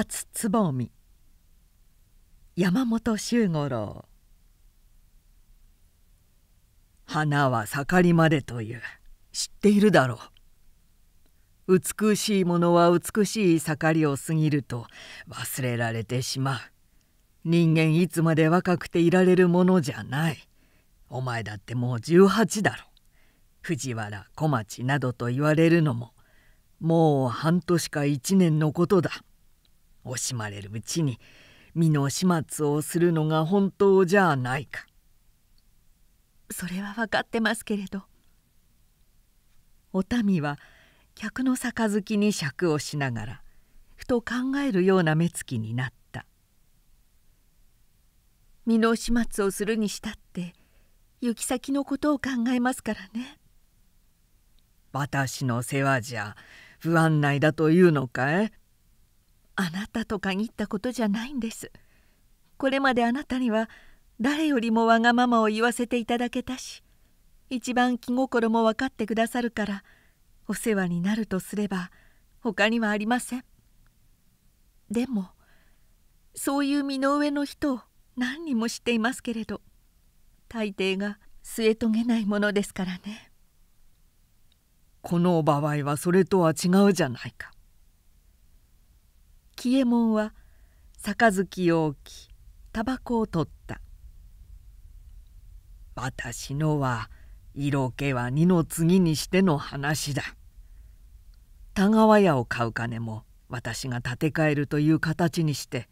初つぼみ山本周五郎花は盛りまでという知っているだろう美しいものは美しい盛りを過ぎると忘れられてしまう人間いつまで若くていられるものじゃないお前だってもう18だろ藤原小町などと言われるのももう半年か1年のことだ惜しまれるうちに身の始末をするのが本当じゃないかそれは分かってますけれどお民は客の杯に酌をしながらふと考えるような目つきになった身の始末をするにしたって行き先のことを考えますからね私の世話じゃ不安内だというのかいあなたと限ったことじゃないんですこれまであなたには誰よりもわがままを言わせていただけたし一番気心も分かってくださるからお世話になるとすれば他にはありませんでもそういう身の上の人を何人も知っていますけれど大抵が据え遂げないものですからねこの場合はそれとは違うじゃないか喜右衛門は杯を置きタバコを取った「私のは色気は二の次にしての話だ」「田川屋を買う金も私が建て替えるという形にして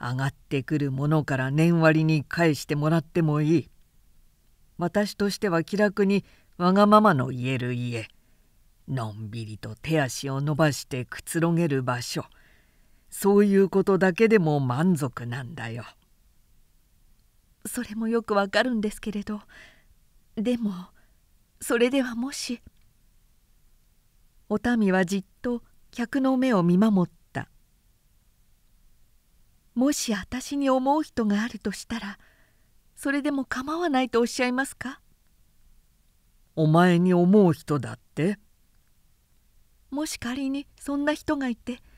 上がってくるものから年割に返してもらってもいい」「私としては気楽にわがままの言える家」のんびりと手足を伸ばしてくつろげる場所そういうことだけでも満足なんだよ。それもよくわかるんですけれどでもそれではもしお民はじっと客の目を見守ったもし私に思う人があるとしたらそれでも構わないとおっしゃいますかお前に思う人だってもし仮にそんな人がいて「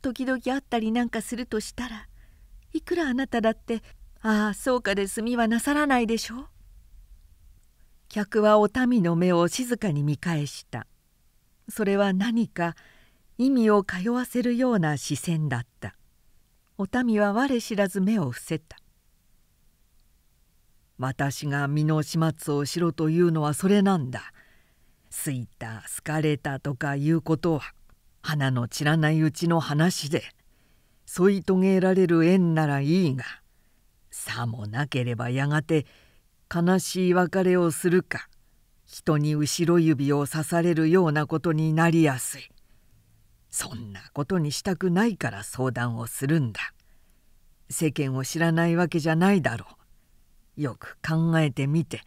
時々あったりなんかするとしたらいくらあなただってああそうかで済みはなさらないでしょう客はお民の目を静かに見返したそれは何か意味を通わせるような視線だったお民は我知らず目を伏せた私が身の始末をしろというのはそれなんだ好いた好かれたとかいうことは花の散らないうちの話で添い遂げられる縁ならいいがさもなければやがて悲しい別れをするか人に後ろ指を刺されるようなことになりやすいそんなことにしたくないから相談をするんだ世間を知らないわけじゃないだろうよく考えてみて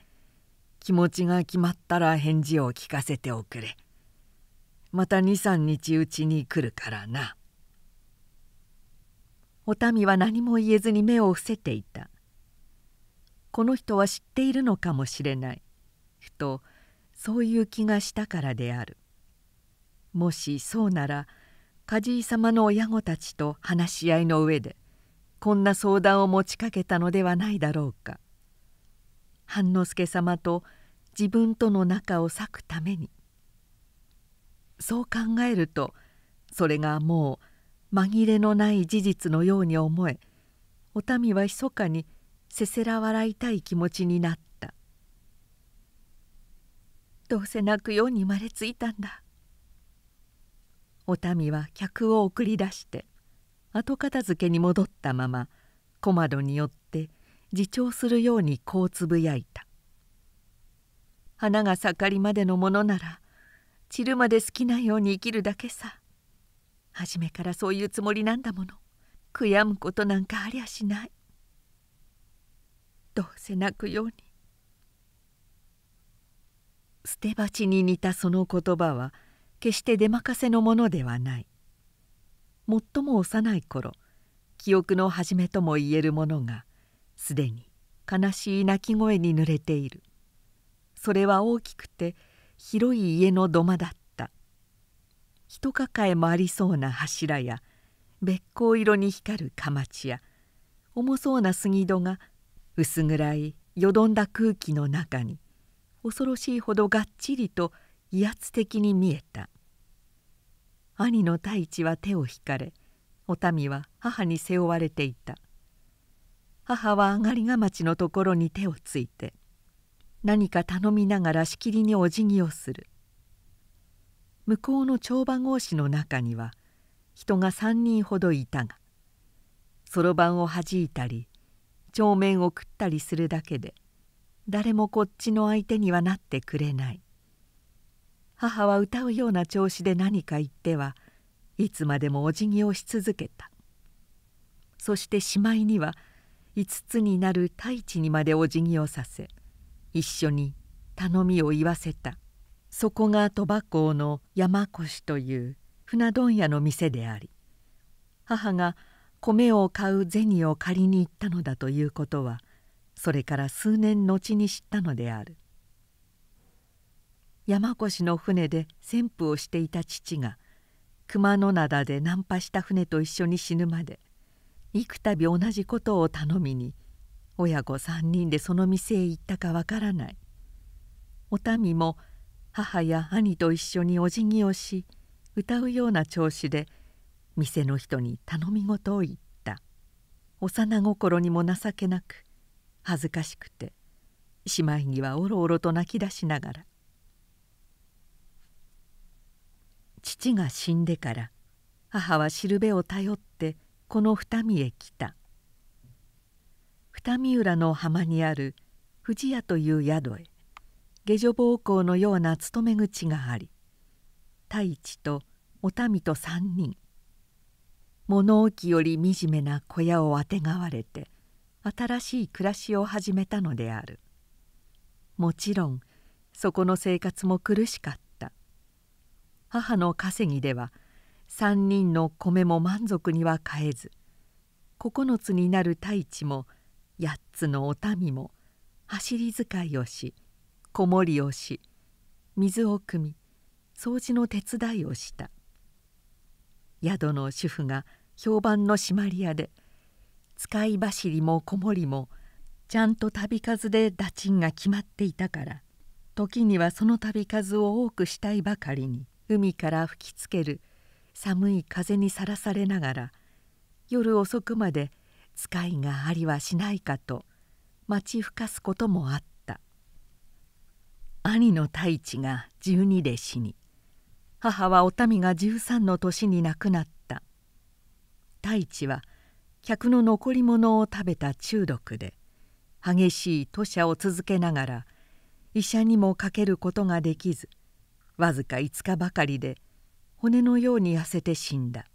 気持ちが決まったら返事を聞かせておくれまた23日うちに来るからな」お民は何も言えずに目を伏せていたこの人は知っているのかもしれないふとそういう気がしたからであるもしそうなら梶井様の親子たちと話し合いの上でこんな相談を持ちかけたのではないだろうか半之助様と自分との仲を裂くためにそう考えるとそれがもう紛れのない事実のように思えお民は密かにせせら笑いたい気持ちになったどうせ泣くように生まれついたんだお民は客を送り出して後片付けに戻ったまま小窓によって自重するようにこうつぶやいた「花が盛りまでのものなら散るまで好きなように生きるだけさ初めからそういうつもりなんだもの悔やむことなんかありゃしないどうせ泣くように捨て鉢に似たその言葉は決して出任せのものではない最も幼い頃記憶の初めともいえるものがすでに悲しい泣き声に濡れているそれは大きくて広い家の土間だった一抱えもありそうな柱やべっ甲色に光るかまちや重そうな杉戸が薄暗いよどんだ空気の中に恐ろしいほどがっちりと威圧的に見えた兄の太一は手を引かれお民は母に背負われていた母は上がりがまちのところに手をついて何か頼みながらしきりにお辞儀をする向こうの帳場格子の中には人が3人ほどいたがそろばんをはじいたり帳面を食ったりするだけで誰もこっちの相手にはなってくれない母は歌うような調子で何か言ってはいつまでもお辞儀をし続けたそしてしまいには5つになる太一にまでお辞儀をさせ「一緒に頼みを言わせたそこが鳥羽港の山越という船問屋の店であり母が米を買う銭を借りに行ったのだということはそれから数年後に知ったのである山越の船で潜伏をしていた父が熊野灘で難破した船と一緒に死ぬまで幾度同じことを頼みに親子三人でその店へ行ったかわからないお民も母や兄と一緒にお辞儀をし歌うような調子で店の人に頼み事を言った幼心にも情けなく恥ずかしくてしまいにはおろおろと泣き出しながら父が死んでから母はしるべを頼ってこの二見へ来た二見浦の浜にある藤屋という宿へ下女奉公のような勤め口があり太一とお民と三人物置より惨めな小屋をあてがわれて新しい暮らしを始めたのであるもちろんそこの生活も苦しかった母の稼ぎでは3人の米も満足には買えず9つになる太一も八つのお民も走り使いをし子守をし水を汲み掃除の手伝いをした宿の主婦が評判のシマリアで使い走りも子守もちゃんと旅数で打賃が決まっていたから時にはその旅数を多くしたいばかりに海から吹きつける寒い風にさらされながら夜遅くまで使いがありはしないかと待ちふかすこともあった兄の太一が12で死に母はお民が13の年に亡くなった太一は客の残り物を食べた中毒で激しい吐瀉を続けながら医者にもかけることができずわずか5日ばかりで骨のように痩せて死んだ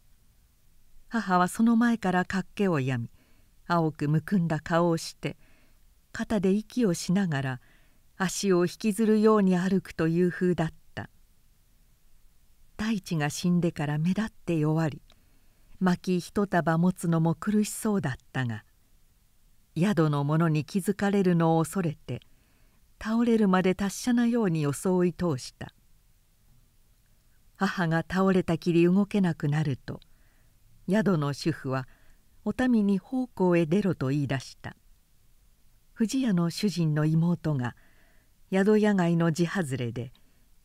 母はその前から脚気を病み青くむくんだ顔をして肩で息をしながら足を引きずるように歩くという風だった大地が死んでから目立って弱り薪一束持つのも苦しそうだったが宿の者に気づかれるのを恐れて倒れるまで達者なように装い通した母が倒れたきり動けなくなると宿の主婦はお民に奉公へ出ろと言い出した藤屋の主人の妹が宿屋街の地外れで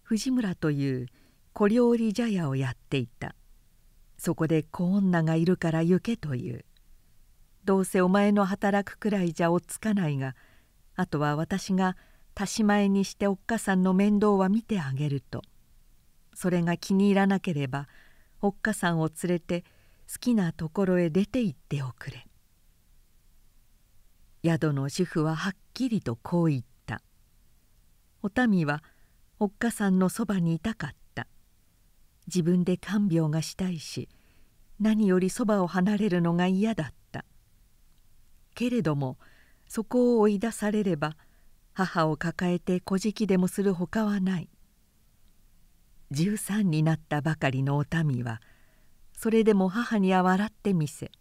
藤村という小料理茶屋をやっていたそこで子女がいるから行けというどうせお前の働くくらいじゃおっつかないがあとは私が足し前にしておっかさんの面倒は見てあげるとそれが気に入らなければおっかさんを連れて好きなところへ出て行っておくれ」宿の主婦ははっきりとこう言ったお民はおっかさんのそばにいたかった自分で看病がしたいし何よりそばを離れるのが嫌だったけれどもそこを追い出されれば母を抱えて小じでもするほかはない13になったばかりのお民はそれでも母には笑ってみせ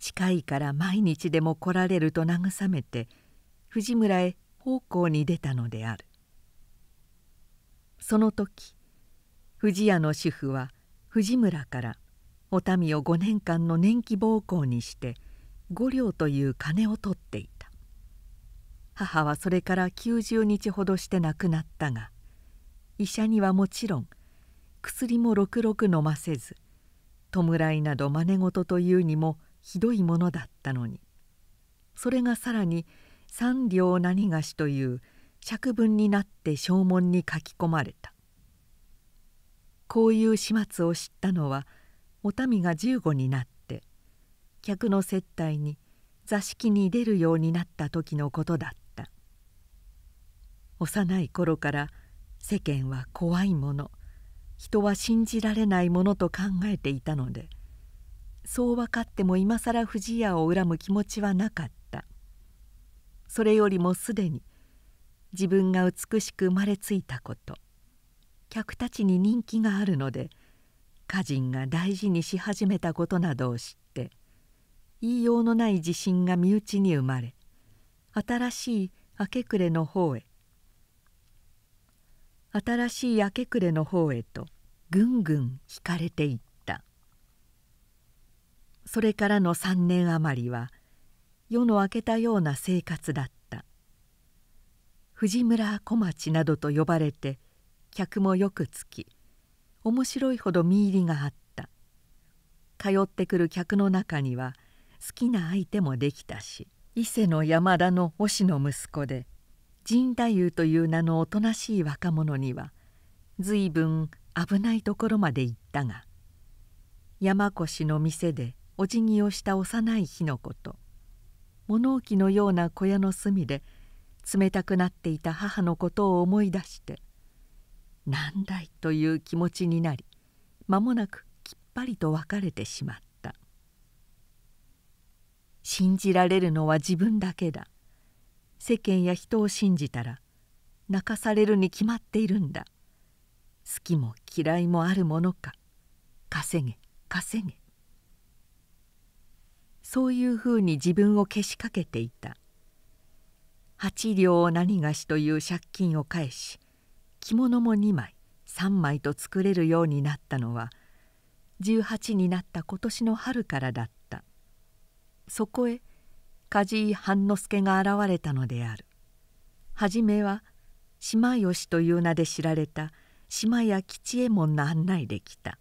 近いから毎日でも来られると慰めて藤村へ奉公に出たのであるその時藤屋の主婦は藤村からお民を5年間の年季奉公にして5両という金を取っていた母はそれから90日ほどして亡くなったが医者にはもちろん薬もろくろく飲ませず弔いなど真似事というにもひどいものだったのにそれがさらに「三両何菓子」という釈文になって証文に書き込まれたこういう始末を知ったのはお民が15になって客の接待に座敷に出るようになった時のことだった幼い頃から世間は怖いもの人は信じられないものと考えていたのでそう分かっても今更藤家を恨む気持ちはなかったそれよりもすでに自分が美しく生まれついたこと客たちに人気があるので家人が大事にし始めたことなどを知って言いようのない自信が身内に生まれ新しい明け暮れの方へ新しい明け暮れの方へとぐんぐん引かれていったそれからの3年余りは夜の明けたような生活だった藤村小町などと呼ばれて客もよくつき面白いほど見入りがあった通ってくる客の中には好きな相手もできたし伊勢の山田の推しの息子で陣太夫という名のおとなしい若者には随分危ないところまで行ったが山越の店でお辞儀をした幼い日のこと物置のような小屋の隅で冷たくなっていた母のことを思い出して何だいという気持ちになり間もなくきっぱりと別れてしまった信じられるのは自分だけだ世間や人を信じたら泣かされるに決まっているんだ好きも嫌いもあるものか稼げ稼げそういうふうに自分をけしかけていた八両を何がしという借金を返し着物も2枚3枚と作れるようになったのは18になった今年の春からだったそこへ梶井半之助が現れたのである初めは島吉という名で知られた島屋吉右衛門の案内で来た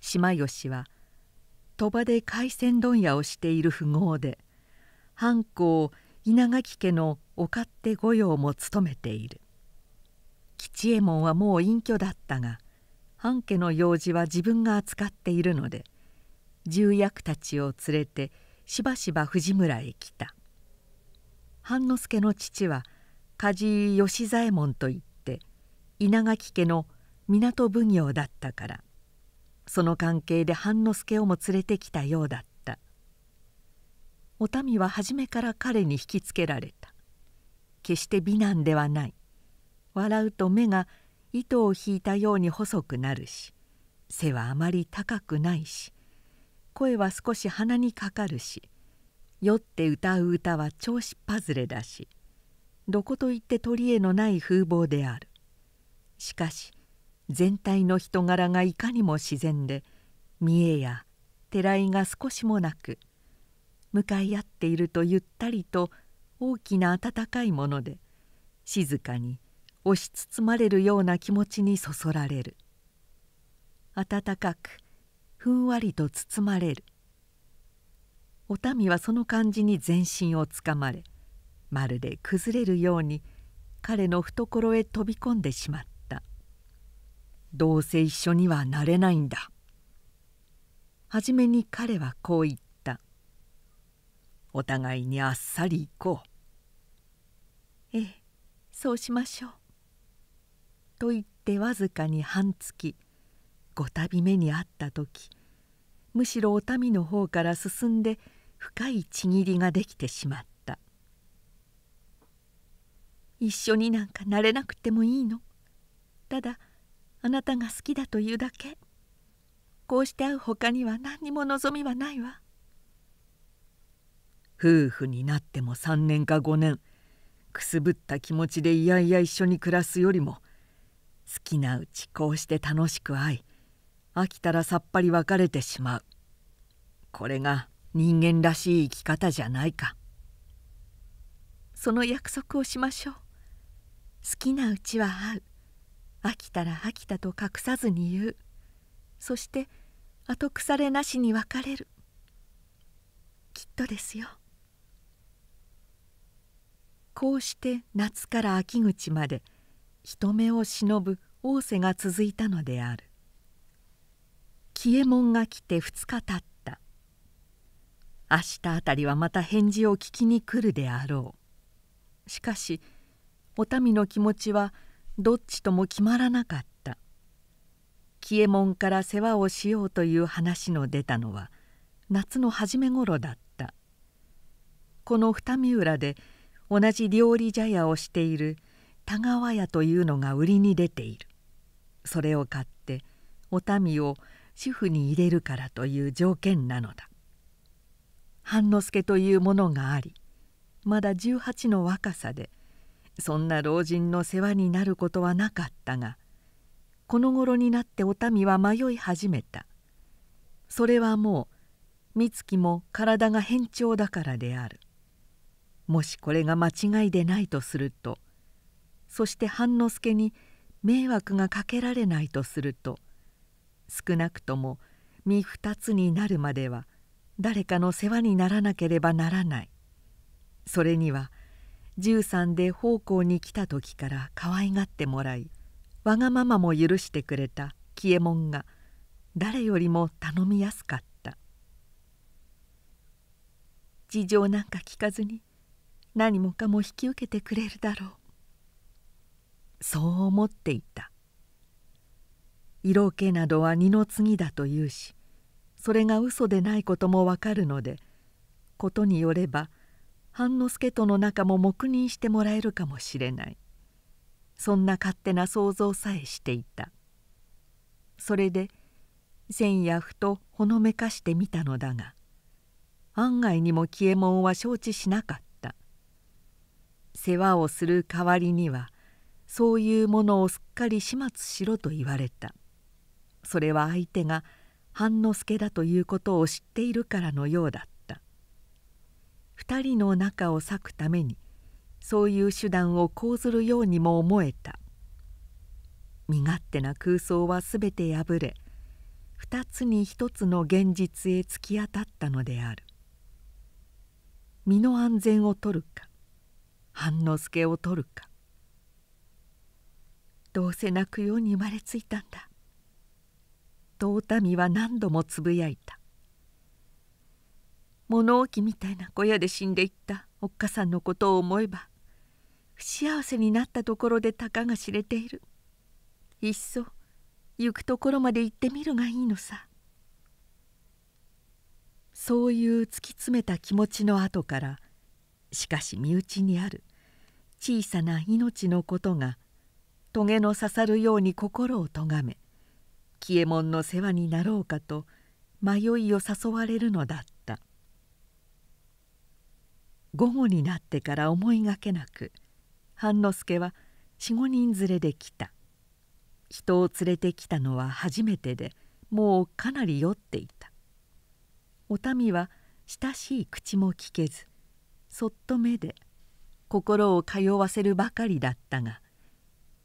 島吉は鳥羽で海鮮問屋をしている富豪で藩校稲垣家のお勝手御用も務めている吉右衛門はもう隠居だったが半家の用事は自分が扱っているので重役たちを連れてしばしば藤村へ来た半之助の父は梶井義左衛門といって稲垣家の港奉行だったからその関係で半之助をも連れてきたようだったお民は初めから彼に引きつけられた決して美男ではない笑うと目が糸を引いたように細くなるし背はあまり高くないし声は少し鼻にかかるし酔って歌う歌は調子パズレだしどこといって取り柄のない風貌であるしかし全体の人柄がいかにも自然で見栄や寺いが少しもなく向かい合っているとゆったりと大きな温かいもので静かに押し包まれるような気持ちにそそられる温かくふんわりと包まれるお民はその感じに全身をつかまれまるで崩れるように彼の懐へ飛び込んでしまったどうせ一緒にはなれないんだ初めに彼はこう言った「お互いにあっさり行こう」「ええそうしましょう」と言ってわずかに半月五度目に会った時むしろお民の方から進んで深いちぎりができてしまった一緒になんかなれなくてもいいのただあなたが好きだというだけこうして会うほかには何にも望みはないわ夫婦になっても3年か5年くすぶった気持ちでいやいや一緒に暮らすよりも好きなうちこうして楽しく会い飽きたらさっぱり別れてしまうこれが人間らしい生き方じゃないかその約束をしましょう好きなうちは会う飽きたら飽きたと隠さずに言うそして後腐れなしに別れるきっとですよこうして夏から秋口まで人目を忍ぶ仰せが続いたのである喜右衛門が来て2日経った明日あたりはまた返事を聞きに来るであろうしかしお民の気持ちはどっちとも決まらなかった喜右衛門から世話をしようという話の出たのは夏の初め頃だったこの二見浦で同じ料理茶屋をしている田川屋というのが売りに出ているそれを買ってお民を主婦に入れるからという条件なのだ半之助というものがありまだ18の若さでそんな老人の世話になることはなかったがこの頃になってお民は迷い始めたそれはもう美月も体が変調だからであるもしこれが間違いでないとするとそして半之助に迷惑がかけられないとすると「少なくとも身二つになるまでは誰かの世話にならなければならないそれには13で奉公に来た時から可愛がってもらいわがままも許してくれた喜右衛門が誰よりも頼みやすかった事情なんか聞かずに何もかも引き受けてくれるだろうそう思っていた色気などは二の次だと言うしそれが嘘でないこともわかるのでことによれば半之助との仲も黙認してもらえるかもしれないそんな勝手な想像さえしていたそれで前夜ふとほのめかしてみたのだが案外にも消右衛門は承知しなかった世話をする代わりにはそういうものをすっかり始末しろと言われたそれは相手が半之助だということを知っているからのようだった2人の仲を裂くためにそういう手段を講ずるようにも思えた身勝手な空想は全て破れ二つに一つの現実へ突き当たったのである身の安全を取るか半之助を取るかどうせ泣くように生まれついたんだとお民は何度もつぶやいた物置みたいな小屋で死んでいったおっかさんのことを思えば不幸せになったところでたかが知れているいっそ行くところまで行ってみるがいいのさそういう突き詰めた気持ちの後からしかし身内にある小さな命のことが棘の刺さるように心をとがめ喜右衛門の世話になろうかと迷いを誘われるのだった午後になってから思いがけなく半之助は45人連れで来た人を連れてきたのは初めてでもうかなり酔っていたお民は親しい口も聞けずそっと目で心を通わせるばかりだったが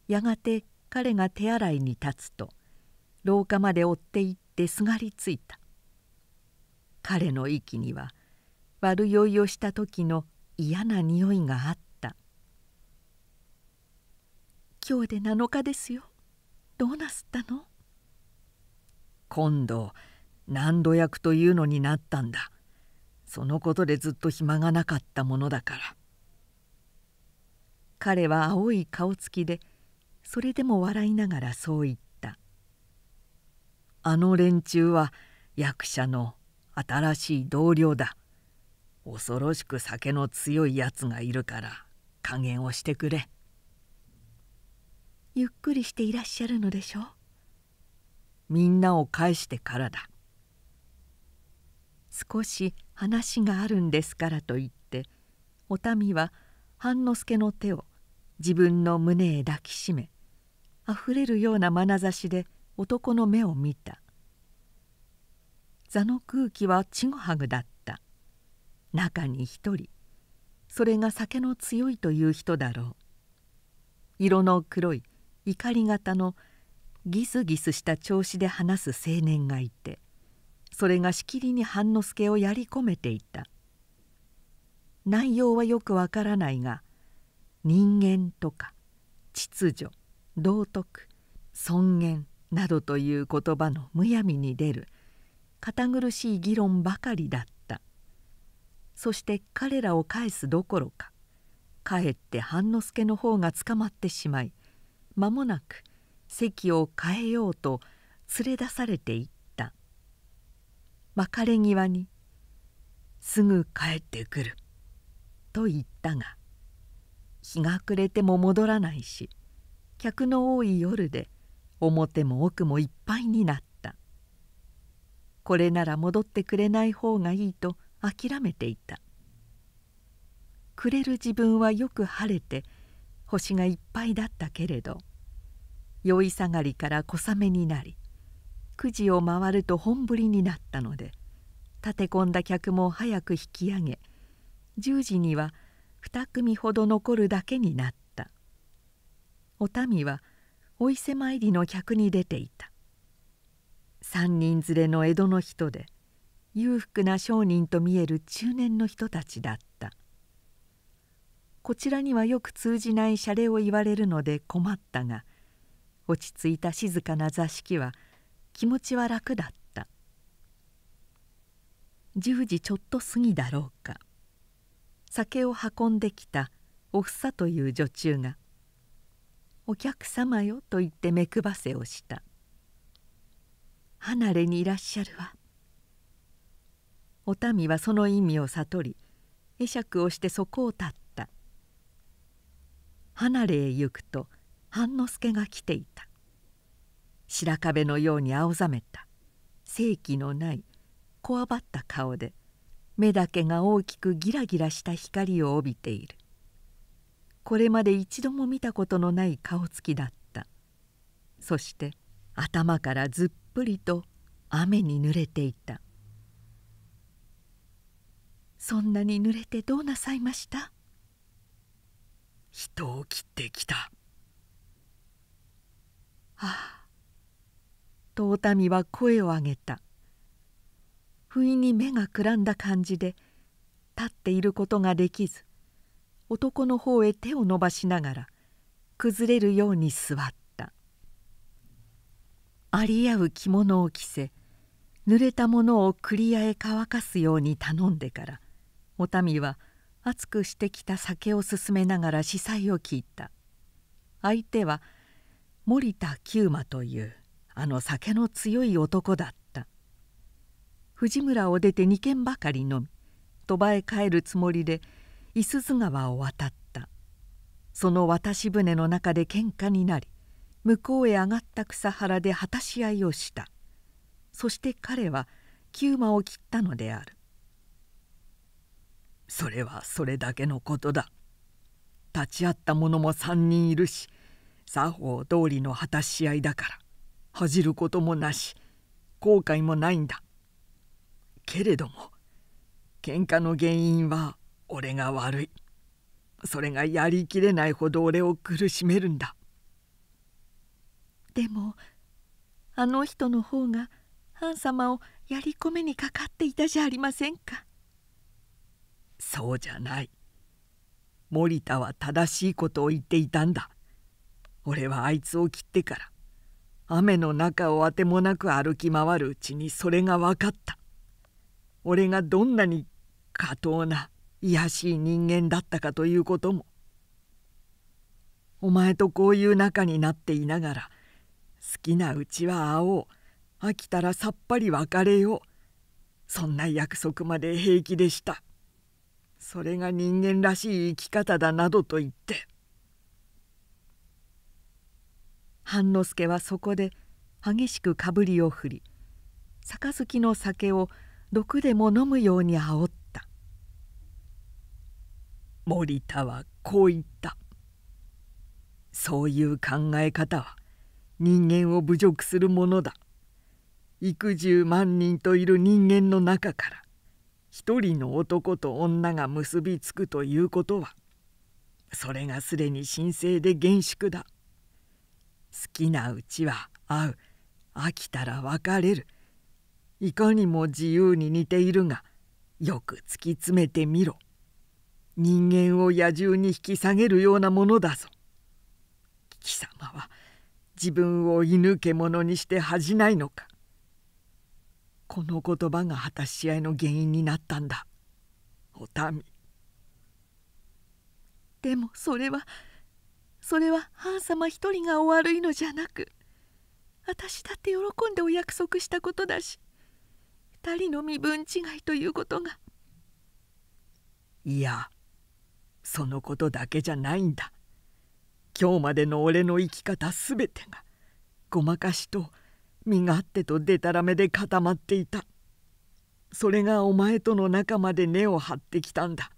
やがて彼が手洗いに立つと廊下まで追って行ってすがりついた彼の息には悪酔いをした時の嫌な匂いがあった「今日で7日ですよどうなすったの?」今度何度役というのになったんだそのことでずっと暇がなかったものだから彼は青い顔つきでそれでも笑いながらそう言ったあの連中は役者の新しい同僚だ恐ろしく酒の強いやつがいるから加減をしてくれゆっくりしていらっしゃるのでしょうみんなを返してからだ少し話があるんですからと言ってお民は半之助の手を自分の胸へ抱きしめあふれるような眼差しで男の目を見た座の空気はちぐはぐだった中に一人それが酒の強いという人だろう色の黒い怒り型のギスギスした調子で話す青年がいてそれがしきりに半之助をやり込めていた内容はよくわからないが人間とか秩序道徳尊厳などという言葉のむやみに出る堅苦しい議論ばかりだったそして彼らを返すどころかかえって半之助の方が捕まってしまい間もなく席を変えようと連れ出されていった別れ際に「すぐ帰ってくる」と言ったが日が暮れても戻らないし客の多い夜で表も奥もいっぱいになったこれなら戻ってくれない方がいいと諦めていたくれる自分はよく晴れて星がいっぱいだったけれど酔い下がりから小雨になり9時を回ると本降りになったので立て込んだ客も早く引き上げ10時には2組ほど残るだけになったお民はお伊勢参りの客に出ていた三人連れの江戸の人で裕福な商人と見える中年の人たちだったこちらにはよく通じない謝礼を言われるので困ったが落ち着いた静かな座敷は気持ちは楽だった10時ちょっと過ぎだろうか酒を運んできたおふさという女中がお客様よ」と言って目配せをした「離れにいらっしゃるわ」お民はその意味を悟り会釈をしてそこを立った離れへ行くと半之助が来ていた白壁のように青ざめた正気のないこわばった顔で目だけが大きくギラギラした光を帯びているこれまで一度も見たことのない顔つきだったそして頭からずっぷりと雨に濡れていた「そんなに濡れてどうなさいました?」。人を切ってきた」ああとおたみは声を上げた不意に目がくらんだ感じで立っていることができず男の方へ手を伸ばしながら崩れるように座ったあり合う着物を着せ濡れたものをクリアへ乾かすように頼んでからお民は熱くしてきた酒を勧めながら司祭を聞いた相手は森田久馬というあの酒の強い男だった藤村を出て2軒ばかり飲み鳥羽へ帰るつもりで「五十鈴川を渡ったその渡し船の中で喧嘩になり向こうへ上がった草原で果たし合いをしたそして彼は九馬を切ったのであるそれはそれだけのことだ立ち会った者も三人いるし作法通りの果たし合いだから恥じることもなし後悔もないんだけれども喧嘩の原因は俺が悪いそれがやりきれないほど俺を苦しめるんだでもあの人の方がハン様をやり込めにかかっていたじゃありませんかそうじゃない森田は正しいことを言っていたんだ俺はあいつを切ってから雨の中をあてもなく歩き回るうちにそれが分かった俺がどんなに過当な卑しい人間だったかということもお前とこういう仲になっていながら好きなうちは会おう飽きたらさっぱり別れようそんな約束まで平気でしたそれが人間らしい生き方だなどと言って半之助はそこで激しくかぶりを振り杯の酒を毒でも飲むようにあおった。森田はこう言ったそういう考え方は人間を侮辱するものだ幾十万人といる人間の中から一人の男と女が結びつくということはそれがすでに神聖で厳粛だ好きなうちは会う飽きたら別れるいかにも自由に似ているがよく突き詰めてみろ人間を野獣に引き下げるようなものだぞ。貴様は自分を犬者にして恥じないのか。この言葉が果たし合いの原因になったんだお民でもそれはそれはハン様一人がお悪いのじゃなく私だって喜んでお約束したことだし二人の身分違いということがいやそのことだけじゃないんだ今日までの俺の生き方全てがごまかしと身勝手とでたらめで固まっていたそれがお前との中まで根を張ってきたんだ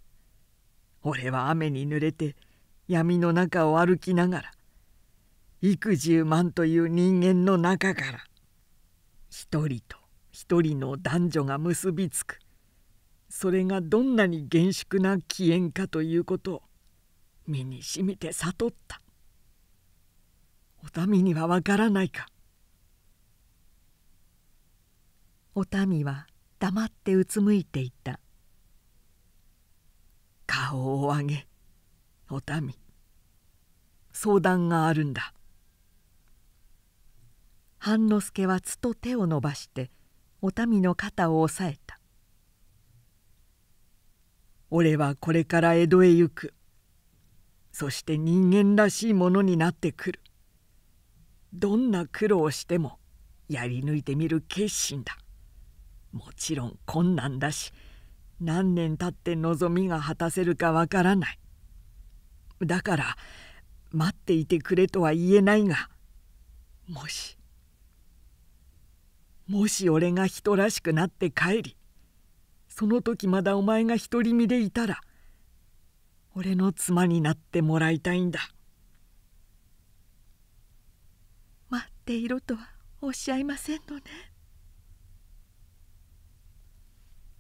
俺は雨に濡れて闇の中を歩きながら幾十万という人間の中から一人と一人の男女が結びつくそれがどんなに厳粛な起源かということを身にしみて悟ったお民にはわからないかお民は黙ってうつむいていた顔を上げお民相談があるんだ半之助はつと手を伸ばしてお民の肩を押さえた俺はこれから江戸へ行くそして人間らしいものになってくるどんな苦労をしてもやり抜いてみる決心だもちろん困難だし何年経って望みが果たせるかわからないだから待っていてくれとは言えないがもしもし俺が人らしくなって帰りその時まだお前が独り身でいたら俺の妻になってもらいたいんだ待っていろとはおっしゃいませんのね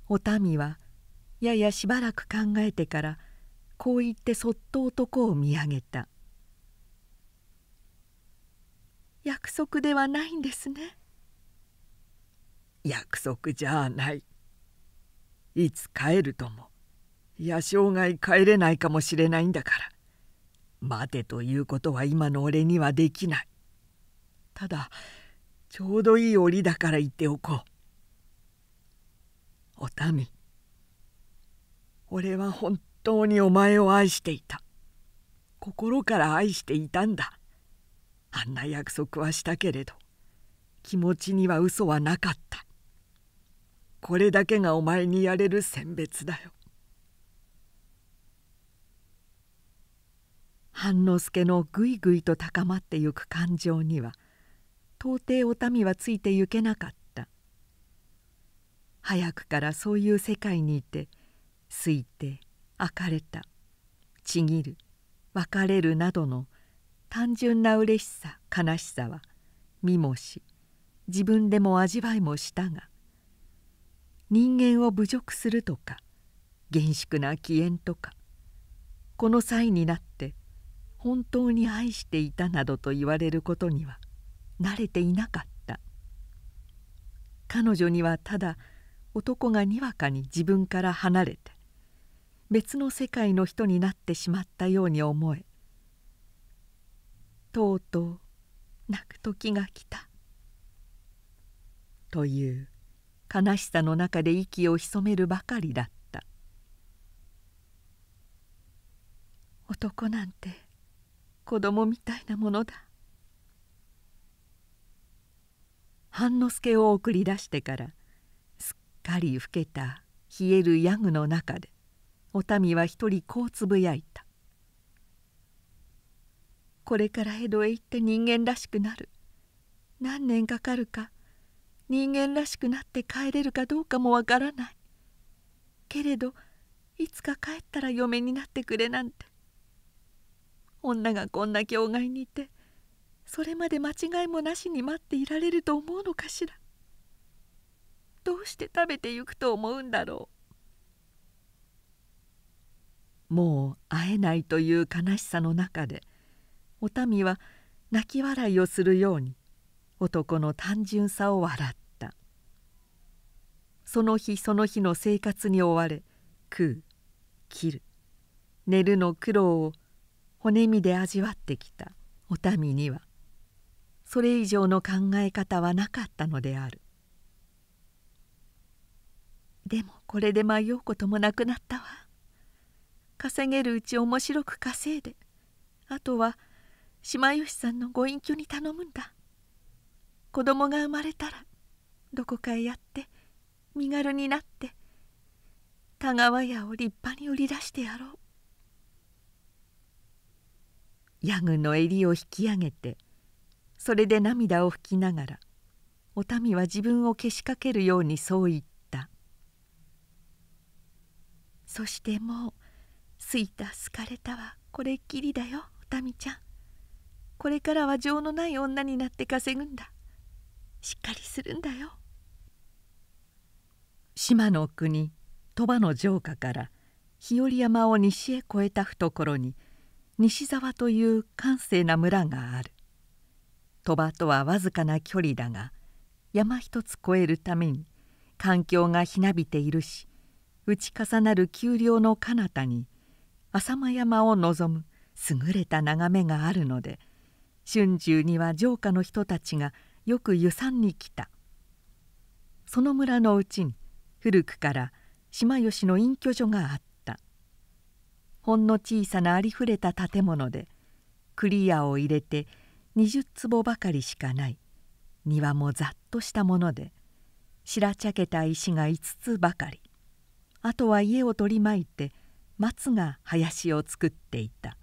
お民はややしばらく考えてからこう言ってそっと男を見上げた約束ではないんですね約束じゃないいつ帰るとも夜生涯帰れないかもしれないんだから待てということは今の俺にはできないただちょうどいい折だから言っておこうおたみ俺は本当にお前を愛していた心から愛していたんだあんな約束はしたけれど気持ちには嘘はなかったこれだけがお前にやれる選別だよ半之助のぐいぐいと高まってゆく感情には到底お民はついてゆけなかった早くからそういう世界にいてすいてあかれたちぎる別れるなどの単純な嬉しさ悲しさは身もし自分でも味わいもしたが人間を侮辱するとか厳粛な機縁とかこの際になって本当に愛していたなどと言われることには慣れていなかった彼女にはただ男がにわかに自分から離れて別の世界の人になってしまったように思えとうとう泣く時が来たという悲しさの中で息を潜めるばかりだった男なんて子供みたいなものだ半之助を送り出してからすっかり老けた冷えるヤグの中でお民は一人こうつぶやいた「これから江戸へ行って人間らしくなる何年かかるか人間らしくなって帰れるかどうかもわからないけれどいつか帰ったら嫁になってくれなんて女がこんな境外にいてそれまで間違いもなしに待っていられると思うのかしらどうして食べてゆくと思うんだろうもう会えないという悲しさの中でお民は泣き笑いをするように男の単純さを笑ったその日その日の生活に追われ食う切る寝るの苦労を骨身で味わってきたお民にはそれ以上の考え方はなかったのであるでもこれで迷うこともなくなったわ稼げるうち面白く稼いであとは島吉さんのご隠居に頼むんだ子供が生まれたらどこかへやって身軽になって田川屋を立派に売り出してやろう」ヤグの襟を引き上げてそれで涙を拭きながらお民は自分をけしかけるようにそう言ったそしてもうすいた好かれたはこれっきりだよお民ちゃんこれからは情のない女になって稼ぐんだしっかりするんだよ島の国鳥羽の城下から日和山を西へ越えた懐に西沢という閑静な村がある鳥羽とはわずかな距離だが山一つ越えるために環境がひなびているし打ち重なる丘陵の彼方に浅間山を望む優れた眺めがあるので春秋には城下の人たちがよく湯山に来たその村のうちに古くから島吉の隠居所があったほんの小さなありふれた建物でクリアを入れて20坪ばかりしかない庭もざっとしたもので白茶けた石が5つばかりあとは家を取り巻いて松が林を作っていた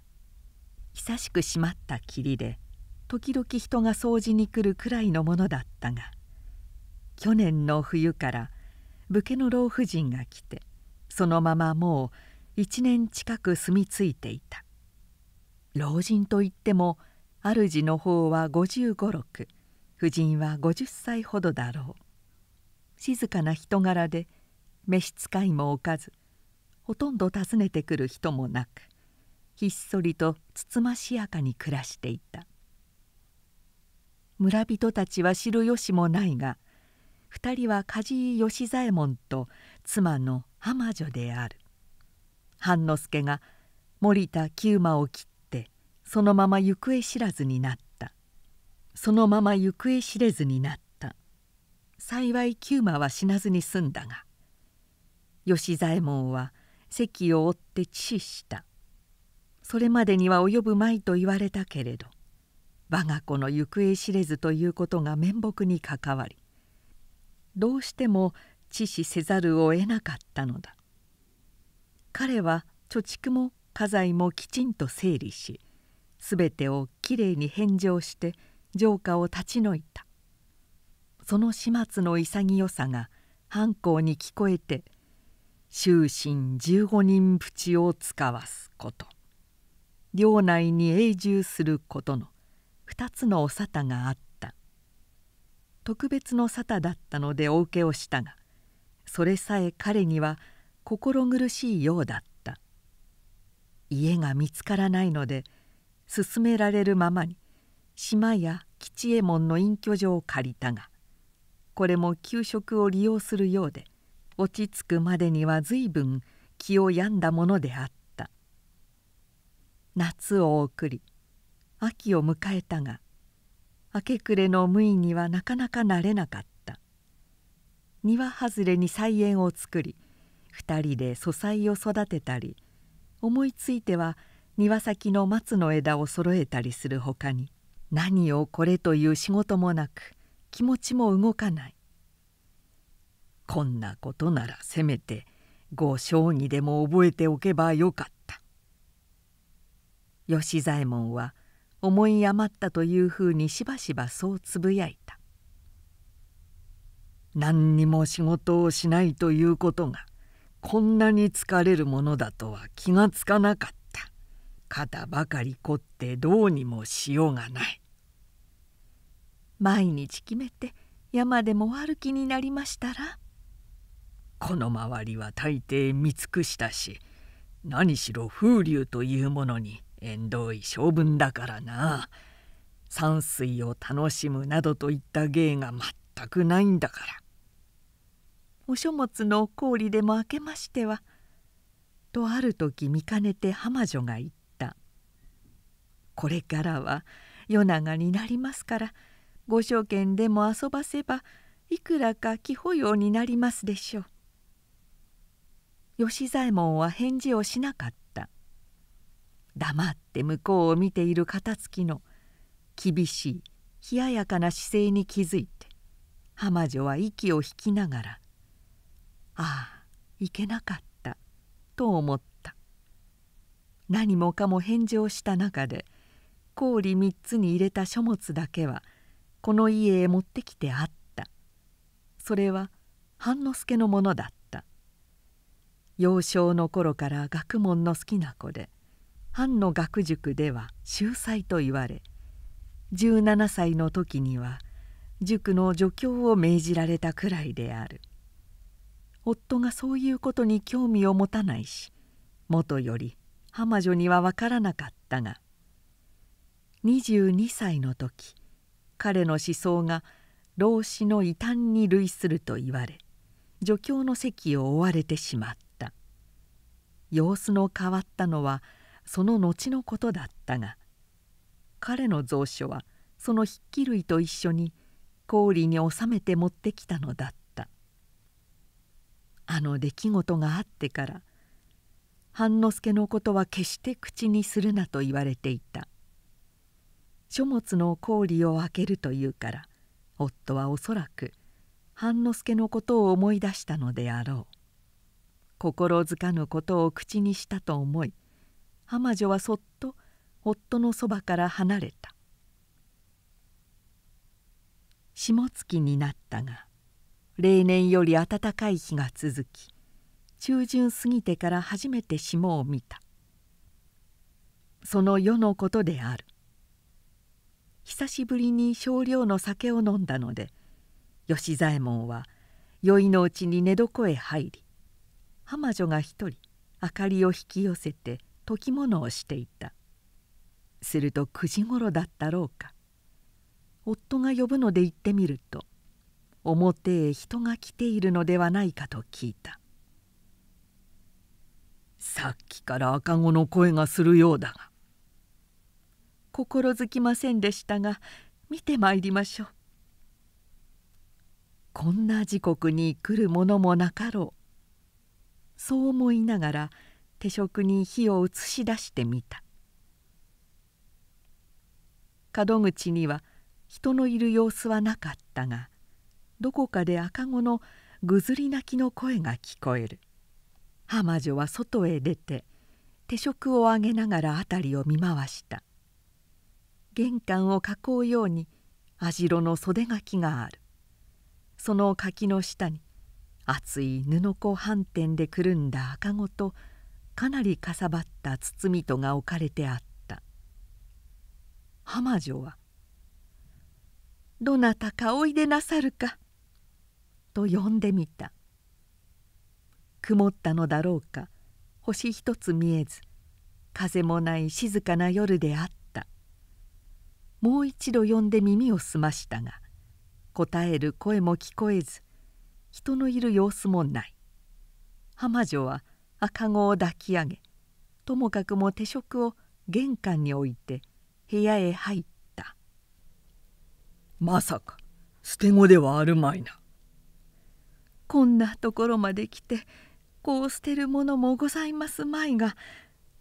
久しく閉まった霧で時々人が掃除に来るくらいのものだったが去年の冬から武家の老婦人が来てそのままもう1年近く住み着いていた老人といっても主の方は5 5六夫人は50歳ほどだろう静かな人柄で召使いも置かずほとんど訪ねてくる人もなくひっそりとつつましやかに暮らしていた村人たちは知る由もないが二人は梶井義左衛門と妻の浜女である半之助が森田九馬を切ってそのまま行方知らずになったそのまま行方知れずになった幸い九馬は死なずに済んだが吉左衛門は席を追って致死したそれまでには及ぶまいと言われたけれど我が子の行方知れずということが面目に関わりどうしても致死せざるを得なかったのだ彼は貯蓄も家財もきちんと整理しすべてをきれいに返上して城下を立ち退いたその始末の潔さが藩校に聞こえて終身15人淵を使わすこと領内に永住することの2つのお沙汰があった特別の沙汰だったのでお受けをしたがそれさえ彼には心苦しいようだった家が見つからないので勧められるままに島や吉右衛門の隠居所を借りたがこれも給食を利用するようで落ち着くまでには随分気を病んだものであった夏を送り秋を迎えたが明け暮れの無意にはなかなかなれなかった庭外れに菜園を作り2人で素材を育てたり思いついては庭先の松の枝を揃えたりするほかに何をこれという仕事もなく気持ちも動かないこんなことならせめてご将棋でも覚えておけばよかった吉左衛門は「思い余ったというふうにしばしばそうつぶやいた何にも仕事をしないということがこんなに疲れるものだとは気がつかなかった肩ばかり凝ってどうにもしようがない毎日決めて山でも歩きになりましたらこの周りは大抵見尽くしたし何しろ風流というものに縁遠い性分だからな山水を楽しむなどといった芸が全くないんだからお書物の氷でも明けましてはとある時見かねて浜女が言った「これからは夜長になりますからご所見でも遊ばせばいくらか寄保養になりますでしょう」吉左衛門は返事をしなかった。黙って向こうを見ている片付きの厳しい冷ややかな姿勢に気づいて浜女は息を引きながら「ああいけなかった」と思った何もかも返事をした中で氷3つに入れた書物だけはこの家へ持ってきてあったそれは半之助のものだった幼少の頃から学問の好きな子で藩の学塾では秀才と言われ17歳の時には塾の助教を命じられたくらいである夫がそういうことに興味を持たないしもとより浜女には分からなかったが22歳の時彼の思想が老子の異端に類すると言われ助教の席を追われてしまった様子の変わったのはその後のことだったが彼の蔵書はその筆記類と一緒に氷に収めて持ってきたのだったあの出来事があってから半之助のことは決して口にするなと言われていた書物の氷を開けるというから夫はおそらく半之助のことを思い出したのであろう心づかぬことを口にしたと思い浜女はそっと夫のそばから離れた霜月になったが例年より暖かい日が続き中旬過ぎてから初めて霜を見たその世のことである久しぶりに少量の酒を飲んだので吉左衛門は酔いのうちに寝床へ入り浜女が一人明かりを引き寄せて解き物をしていたすると9時ごろだったろうか夫が呼ぶので行ってみると表へ人が来ているのではないかと聞いたさっきから赤子の声がするようだが心づきませんでしたが見てまいりましょうこんな時刻に来るものもなかろうそう思いながら手職に火を移し出してみた門口には人のいる様子はなかったがどこかで赤子のぐずり泣きの声が聞こえる浜女は外へ出て手職をあげながら辺りを見回した玄関を囲うように網代の袖垣があるその柿の下に厚い布粉斑点でくるんだ赤子とかなりかさばった包み戸が置かれてあった浜女は「どなたかおいでなさるか」と呼んでみた曇ったのだろうか星一つ見えず風もない静かな夜であったもう一度呼んで耳を澄ましたが答える声も聞こえず人のいる様子もない浜女は「赤子を抱き上げともかくも手職を玄関に置いて部屋へ入った「まさか捨て子ではあるまいな」。こんなところまで来てこう捨てるものもございますまいが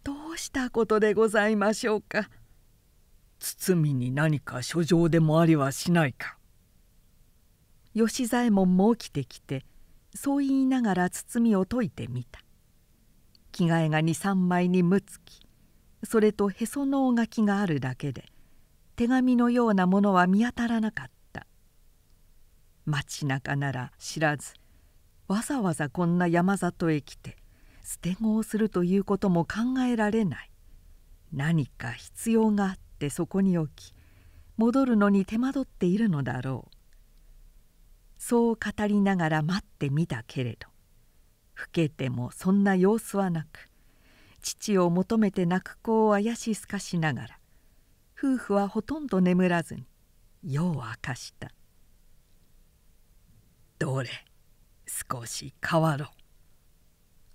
どうしたことでございましょうか。包みに何か書状でもありはしないか。吉左衛門も起きてきてそう言いながら包みを解いてみた。着替えが23枚にむつきそれとへその緒書きがあるだけで手紙のようなものは見当たらなかった町中なら知らずわざわざこんな山里へ来て捨て子をするということも考えられない何か必要があってそこに置き戻るのに手間取っているのだろうそう語りながら待ってみたけれど老けてもそんな様子はなく父を求めて泣く子を怪しすかしながら夫婦はほとんど眠らずに夜を明かした「どれ少し変わろう」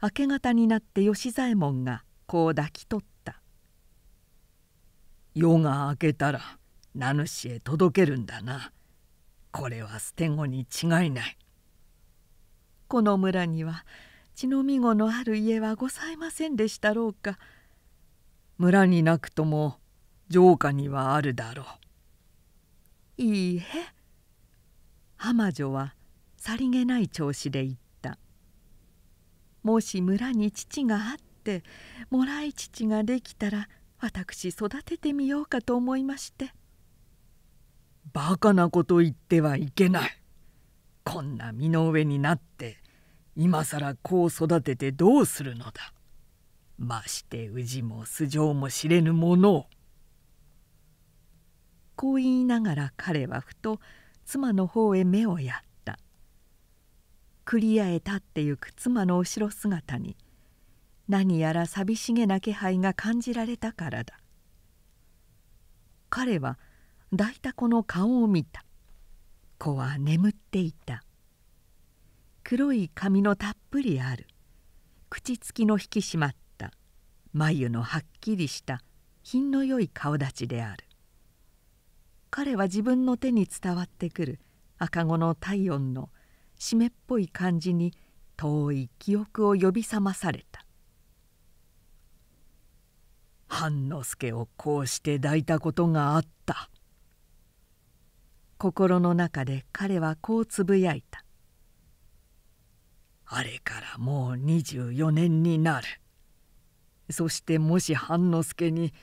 明け方になって吉左衛門がこう抱き取った「夜が明けたら名主へ届けるんだなこれは捨て子に違いない」この村には乳飲み子のある家はございませんでしたろうか村になくとも城下にはあるだろういいえ浜女はさりげない調子で言ったもし村に父があってもらい父ができたら私育ててみようかと思いましてバカなこと言ってはいけないこんな身の上になって今ら子を育ててどうするのだまして氏も素性も知れぬものを。こう言いながら彼はふと妻の方へ目をやったクリアへ立ってゆく妻の後ろ姿に何やら寂しげな気配が感じられたからだ彼は抱いた子の顔を見た子は眠っていた黒い髪のたっぷりある口つきの引き締まった眉のはっきりした品の良い顔立ちである彼は自分の手に伝わってくる赤子の体温の湿っぽい感じに遠い記憶を呼び覚まされた半之助をこうして抱いたことがあった心の中で彼はこうつぶやいたあれからもう24年になるそしてもし半之助に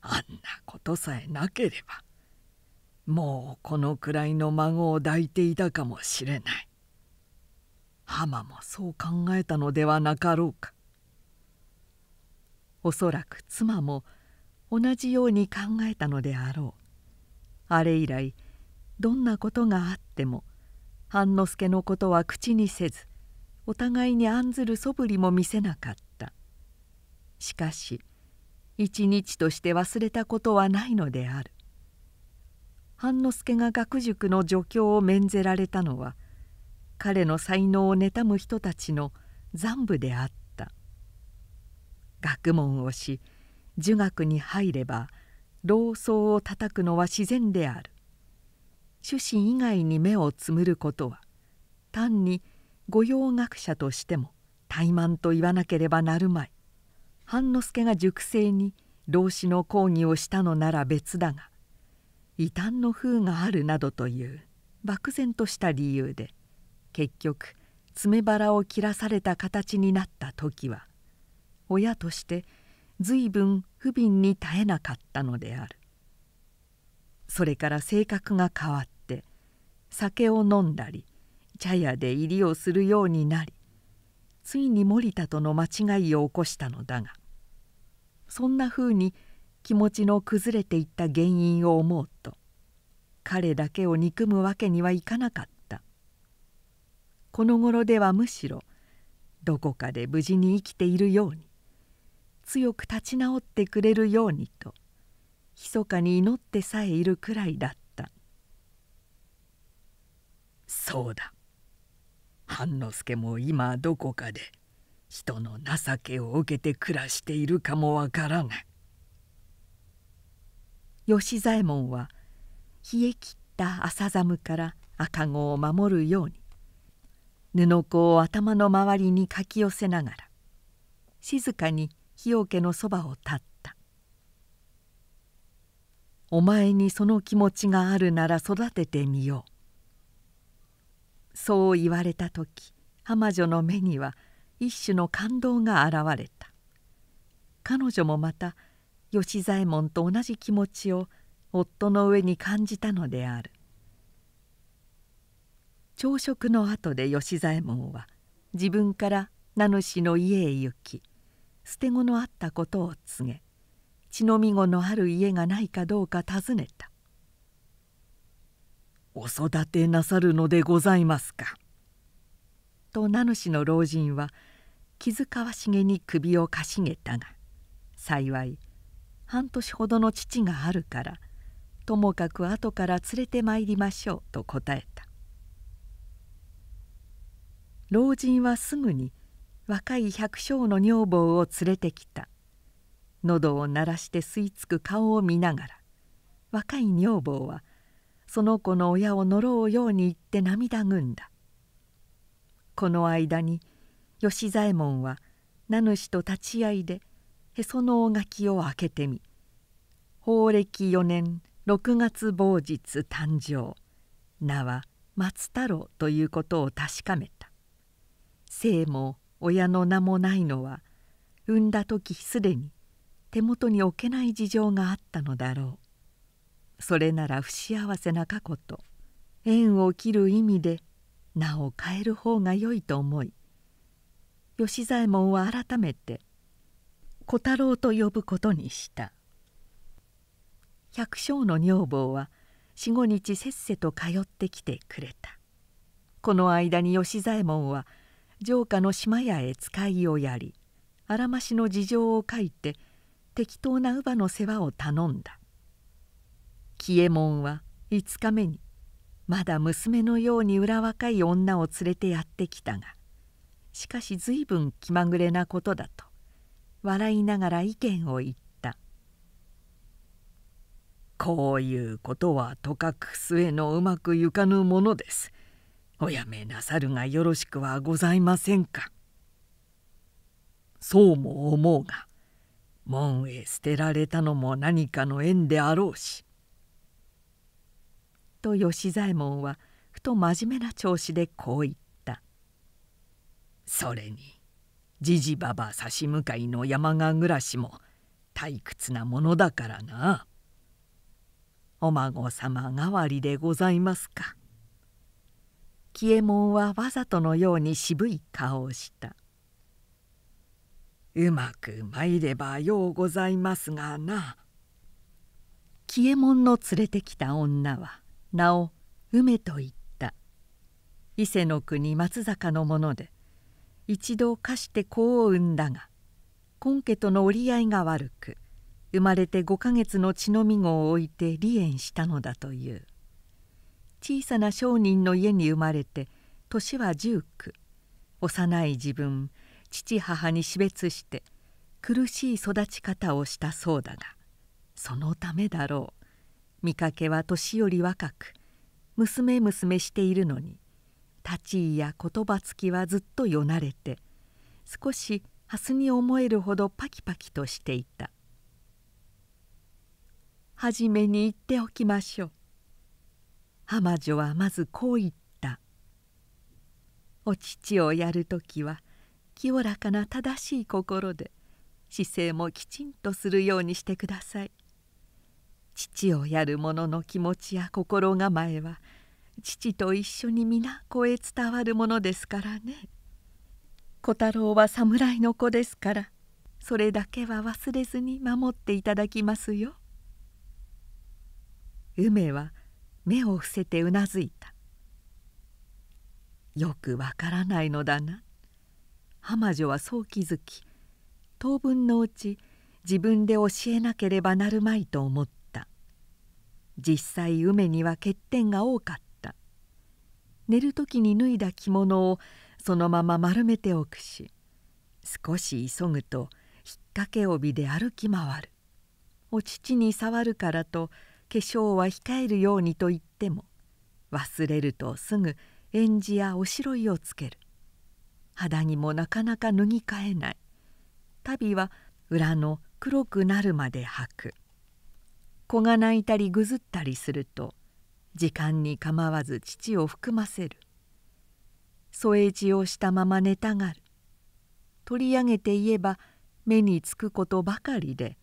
あんなことさえなければもうこのくらいの孫を抱いていたかもしれない浜もそう考えたのではなかろうかおそらく妻も同じように考えたのであろうあれ以来どんなことがあっても半之助のことは口にせずお互いに案ずる素振りも見せなかったしかし一日として忘れたことはないのである半之助が学塾の助教を免ぜられたのは彼の才能を妬む人たちの残部であった学問をし儒学に入れば老僧を叩くのは自然である主旨以外に目をつむることは単に「御用学者としても怠慢と言わなければなるまい半之助が塾生に老子の講義をしたのなら別だが異端の風があるなどという漠然とした理由で結局爪腹を切らされた形になった時は親として随分不憫に耐えなかったのであるそれから性格が変わって酒を飲んだり茶屋で入りをするようになりついに森田との間違いを起こしたのだがそんなふうに気持ちの崩れていった原因を思うと彼だけを憎むわけにはいかなかったこの頃ではむしろどこかで無事に生きているように強く立ち直ってくれるようにと密かに祈ってさえいるくらいだったそうだ半之助も今どこかで人の情けを受けて暮らしているかもわからない。吉左衛門は冷え切った朝寒から赤子を守るように布子を頭の周りにかき寄せながら静かに日よけのそばを立った「お前にその気持ちがあるなら育ててみよう」そう言われた時浜女の目には一種の感動が現れた彼女もまた吉左衛門と同じ気持ちを夫の上に感じたのである朝食の後で吉左衛門は自分から名主の家へ行き捨て子のあったことを告げ血のみ子のある家がないかどうか尋ねたお育てなさるのでございますか」と名主の老人は気遣わしげに首をかしげたが幸い半年ほどの父があるからともかく後から連れてまいりましょうと答えた老人はすぐに若い百姓の女房を連れてきた喉を鳴らして吸いつく顔を見ながら若い女房はその子の親を呪うように言って涙ぐんだこの間に吉左衛門は名主と立ち合いでへその緒垣を開けてみ法暦4年6月某日誕生名は松太郎ということを確かめた姓も親の名もないのは産んだ時すでに手元に置けない事情があったのだろうそれなら不幸せな過去と縁を切る意味で名を変える方がよいと思い吉左衛門は改めて小太郎と呼ぶことにした百姓の女房は四五日せっせと通ってきてくれたこの間に吉左衛門は城下の島屋へ使いをやりあらましの事情を書いて適当な乳母の世話を頼んだ喜右衛門は5日目にまだ娘のように裏若い女を連れてやってきたがしかし随分気まぐれなことだと笑いながら意見を言った「こういうことはとかく末のうまくゆかぬものです」。おやめなさるがよろしくはございませんか。そうも思うが門へ捨てられたのも何かの縁であろうしと吉左衛門はふと真面目な調子でこう言った「それにじじばば差し向かいの山鹿暮らしも退屈なものだからな」。お孫様代わりでございますか。喜えも門はわざとのように渋い顔をした。うまく参ればようございますがな。喜えも門の連れてきた女は名を梅と言った伊勢の国松坂のもので一度貸して子を産んだが根家との折り合いが悪く生まれて5ヶ月の血のみ子を置いて離縁したのだという小さな商人の家に生まれて年は19幼い自分父母に死別して苦しい育ち方をしたそうだがそのためだろう見かけは年より若く娘娘しているのに立ち居や言葉つきはずっとよなれて少し蓮に思えるほどパキパキとしていた「はじめに言っておきましょう」浜女はまずこう言った「お乳をやる時は清らかな正しい心で姿勢もきちんとするようにしてください」。父をやる者の気持ちや心構えは父と一緒に皆子へ伝わるものですからね。小太郎は侍の子ですからそれだけは忘れずに守っていただきますよ。梅は目を伏せてうなずいた。よくわからないのだな。浜女はそう気づき当分のうち自分で教えなければなるまいと思っ実際梅には欠点が多かった寝る時に脱いだ着物をそのまま丸めておくし少し急ぐと引っ掛け帯で歩き回るお乳に触るからと化粧は控えるようにと言っても忘れるとすぐ演じやおしろいをつける肌着もなかなか脱ぎ替えない足袋は裏の黒くなるまで履く子が泣いたりぐずったりすると時間に構わず父を含ませる添え字をしたまま寝たがる取り上げて言えば目につくことばかりで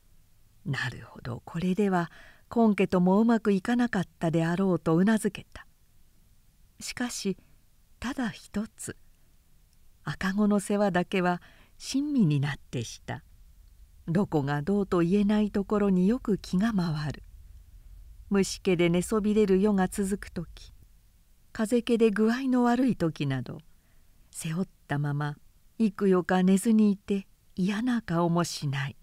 なるほどこれでは根家ともうまくいかなかったであろうとうなずけたしかしただ一つ赤子の世話だけは親身になってしたどこがどうと言えないところによく気が回る虫気で寝そびれる夜が続く時風気で具合の悪い時など背負ったまま幾よか寝ずにいて嫌な顔もしない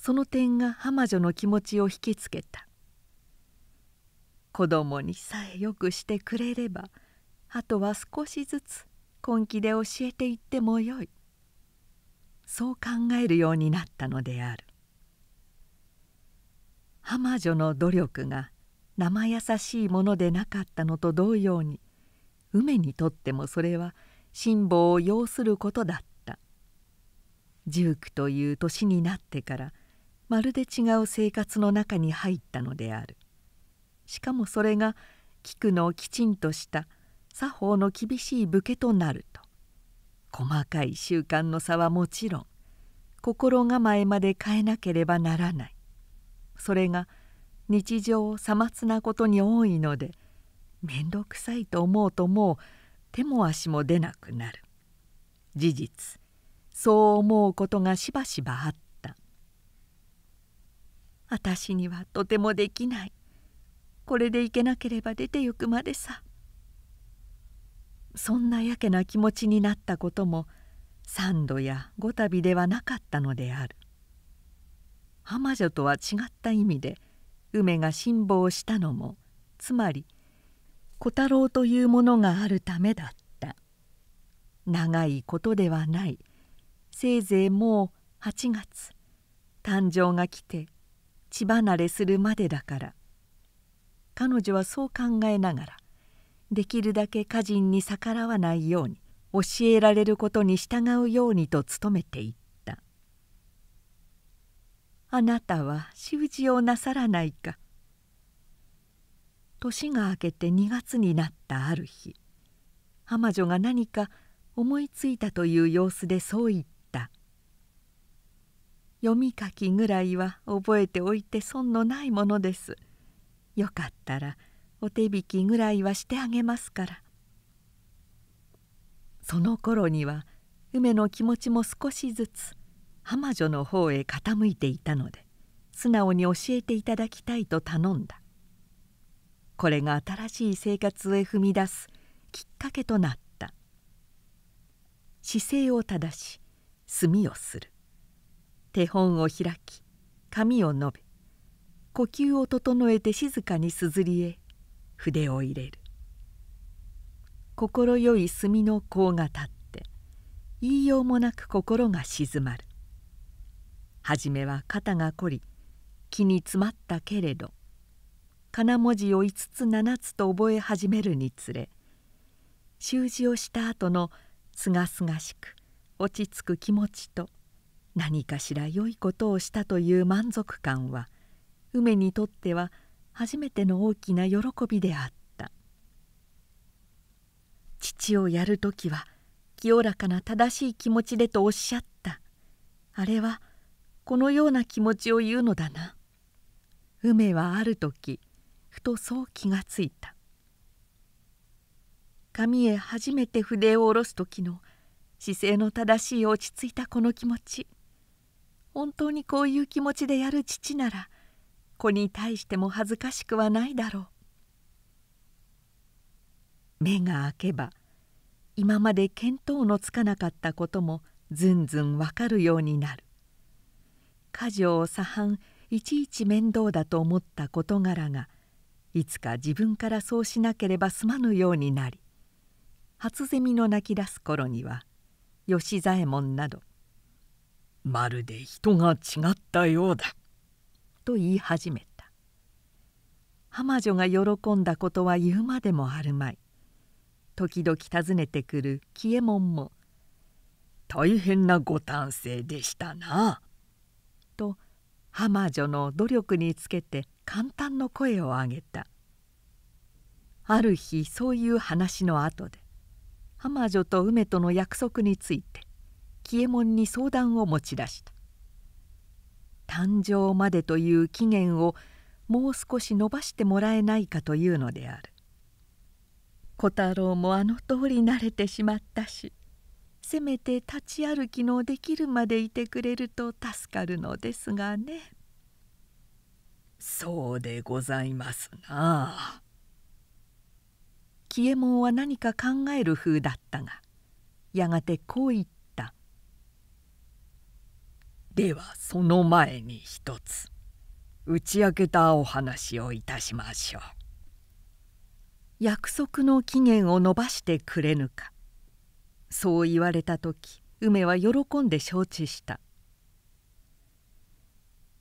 その点が浜女の気持ちを引きつけた子供にさえよくしてくれればあとは少しずつ根気で教えていってもよいそう考えるようになったのである浜女の努力が生優しいものでなかったのと同様に梅にとってもそれは辛抱を要することだった19という年になってからまるで違う生活の中に入ったのであるしかもそれが菊のきちんとした作法の厳しい武家となると細かい習慣の差はもちろん心構えまで変えなければならないそれが日常さまつなことに多いので面倒くさいと思うともう手も足も出なくなる事実そう思うことがしばしばあった私にはとてもできないこれでいけなければ出てゆくまでさそんなやけな気持ちになったことも三度や五度ではなかったのである浜女とは違った意味で梅が辛抱したのもつまり小太郎というものがあるためだった長いことではないせいぜいもう8月誕生が来て血離れするまでだから彼女はそう考えながらできるだけ家人に逆らわないように教えられることに従うようにと努めていった「あなたは習字をなさらないか」年が明けて2月になったある日浜女が何か思いついたという様子でそう言った「読み書きぐらいは覚えておいて損のないものです」よかったらお手引きぐらいはしてあげますから」その頃には梅の気持ちも少しずつ浜女の方へ傾いていたので素直に教えていただきたいと頼んだこれが新しい生活へ踏み出すきっかけとなった姿勢を正し墨をする手本を開き髪を述べ呼吸を整えて静かに硯へ筆を入れる快い墨の甲が立って言いようもなく心が静まる初めは肩が凝り気に詰まったけれど金文字を5つ7つと覚え始めるにつれ習字をした後のすがすがしく落ち着く気持ちと何かしら良いことをしたという満足感は梅にとっては初めての大きな喜びであった父をやる時は清らかな正しい気持ちでとおっしゃったあれはこのような気持ちを言うのだな梅はある時ふとそう気がついた紙へ初めて筆を下ろす時の姿勢の正しい落ち着いたこの気持ち本当にこういう気持ちでやる父なら子に対しても恥ずかしくはないだろう目が開けば今まで見当のつかなかったこともずんずんわかるようになる家事を左半いちいち面倒だと思った事柄がいつか自分からそうしなければ済まぬようになり初ミの泣き出す頃には吉左衛門などまるで人が違ったようだと言い始めた浜女が喜んだことは言うまでもあるまい時々訪ねてくる喜右衛門も「大変なご誕生でしたな」と浜女の努力につけて簡単の声を上げたある日そういう話の後で浜女と梅との約束について喜右衛門に相談を持ち出した誕生までという期限をもう少し延ばしてもらえないかというのである小太郎もあの通り慣れてしまったしせめて立ち歩きのできるまでいてくれると助かるのですがねそうでございますな消えもんは何か考える風だったがやがてこう言ってではその前に一つ打ち明けたお話をいたしましょう約束の期限を延ばしてくれぬかそう言われた時梅は喜んで承知した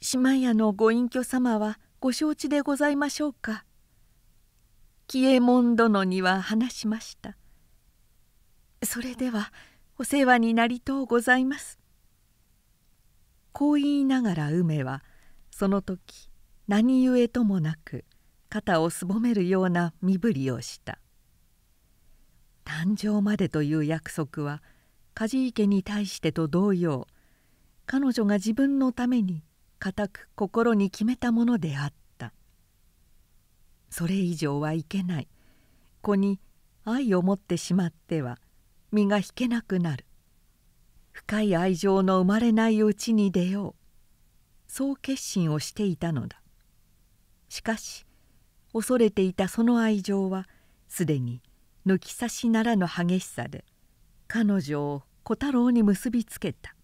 島屋のご隠居様はご承知でございましょうか喜右衛門殿には話しましたそれではお世話になりとうございますこう言いながら梅はその時何故ともなく肩をすぼめるような身振りをした誕生までという約束は梶池に対してと同様彼女が自分のために固く心に決めたものであったそれ以上はいけない子に愛を持ってしまっては身が引けなくなる深い愛情の生まれないうちに出ようそう決心をしていたのだしかし恐れていたその愛情はすでに抜き差しならぬ激しさで彼女を小太郎に結びつけた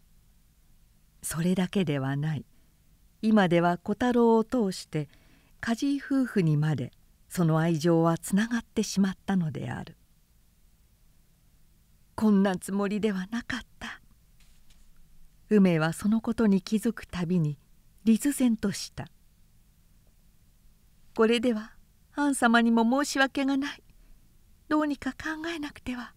それだけではない今では小太郎を通して梶井夫婦にまでその愛情はつながってしまったのであるこんなつもりではなかった梅はそのことに気づくたびに立然とした「これではアン様にも申し訳がないどうにか考えなくては」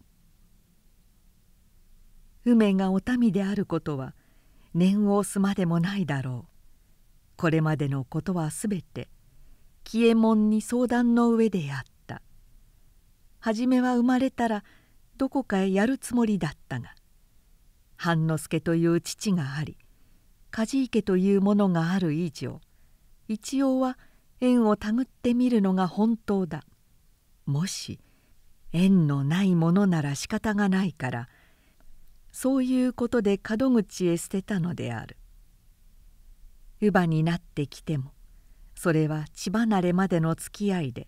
梅がお民であることは念を押すまでもないだろうこれまでのことはすべて喜右衛門に相談の上でやった初めは生まれたらどこかへやるつもりだったが半之助という父があり梶池というものがある以上一応は縁を手繰ってみるのが本当だ。もし縁のないものなら仕方がないからそういうことで門口へ捨てたのである。乳母になってきてもそれは血離れまでの付き合いで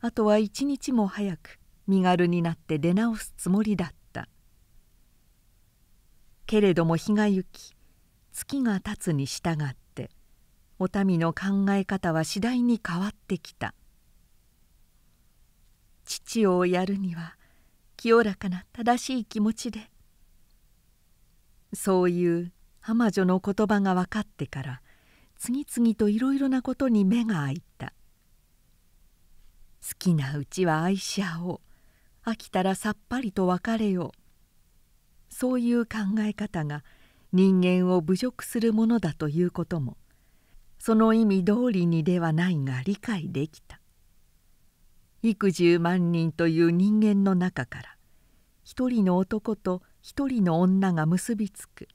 あとは一日も早く身軽になって出直すつもりだった。けれども日が行き月が経つに従ってお民の考え方は次第に変わってきた父をやるには清らかな正しい気持ちでそういう浜女の言葉が分かってから次々といろいろなことに目が開いた好きなうちは愛し合おう飽きたらさっぱりと別れようそういう考え方が人間を侮辱するものだということもその意味通りにではないが理解できた幾十万人という人間の中から一人の男と一人の女が結びつく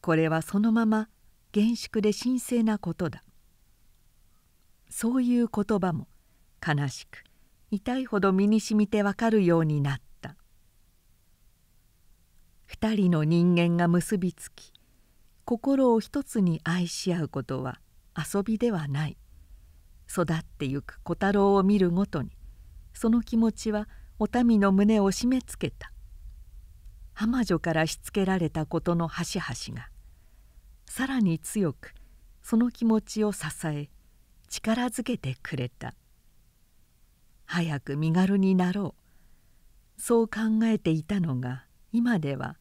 これはそのまま厳粛で神聖なことだそういう言葉も悲しく痛いほど身にしみてわかるようになった2人の人間が結びつき心を一つに愛し合うことは遊びではない育ってゆく小太郎を見るごとにその気持ちはお民の胸を締め付けた浜女からしつけられたことの端々がさらに強くその気持ちを支え力づけてくれた早く身軽になろうそう考えていたのが今では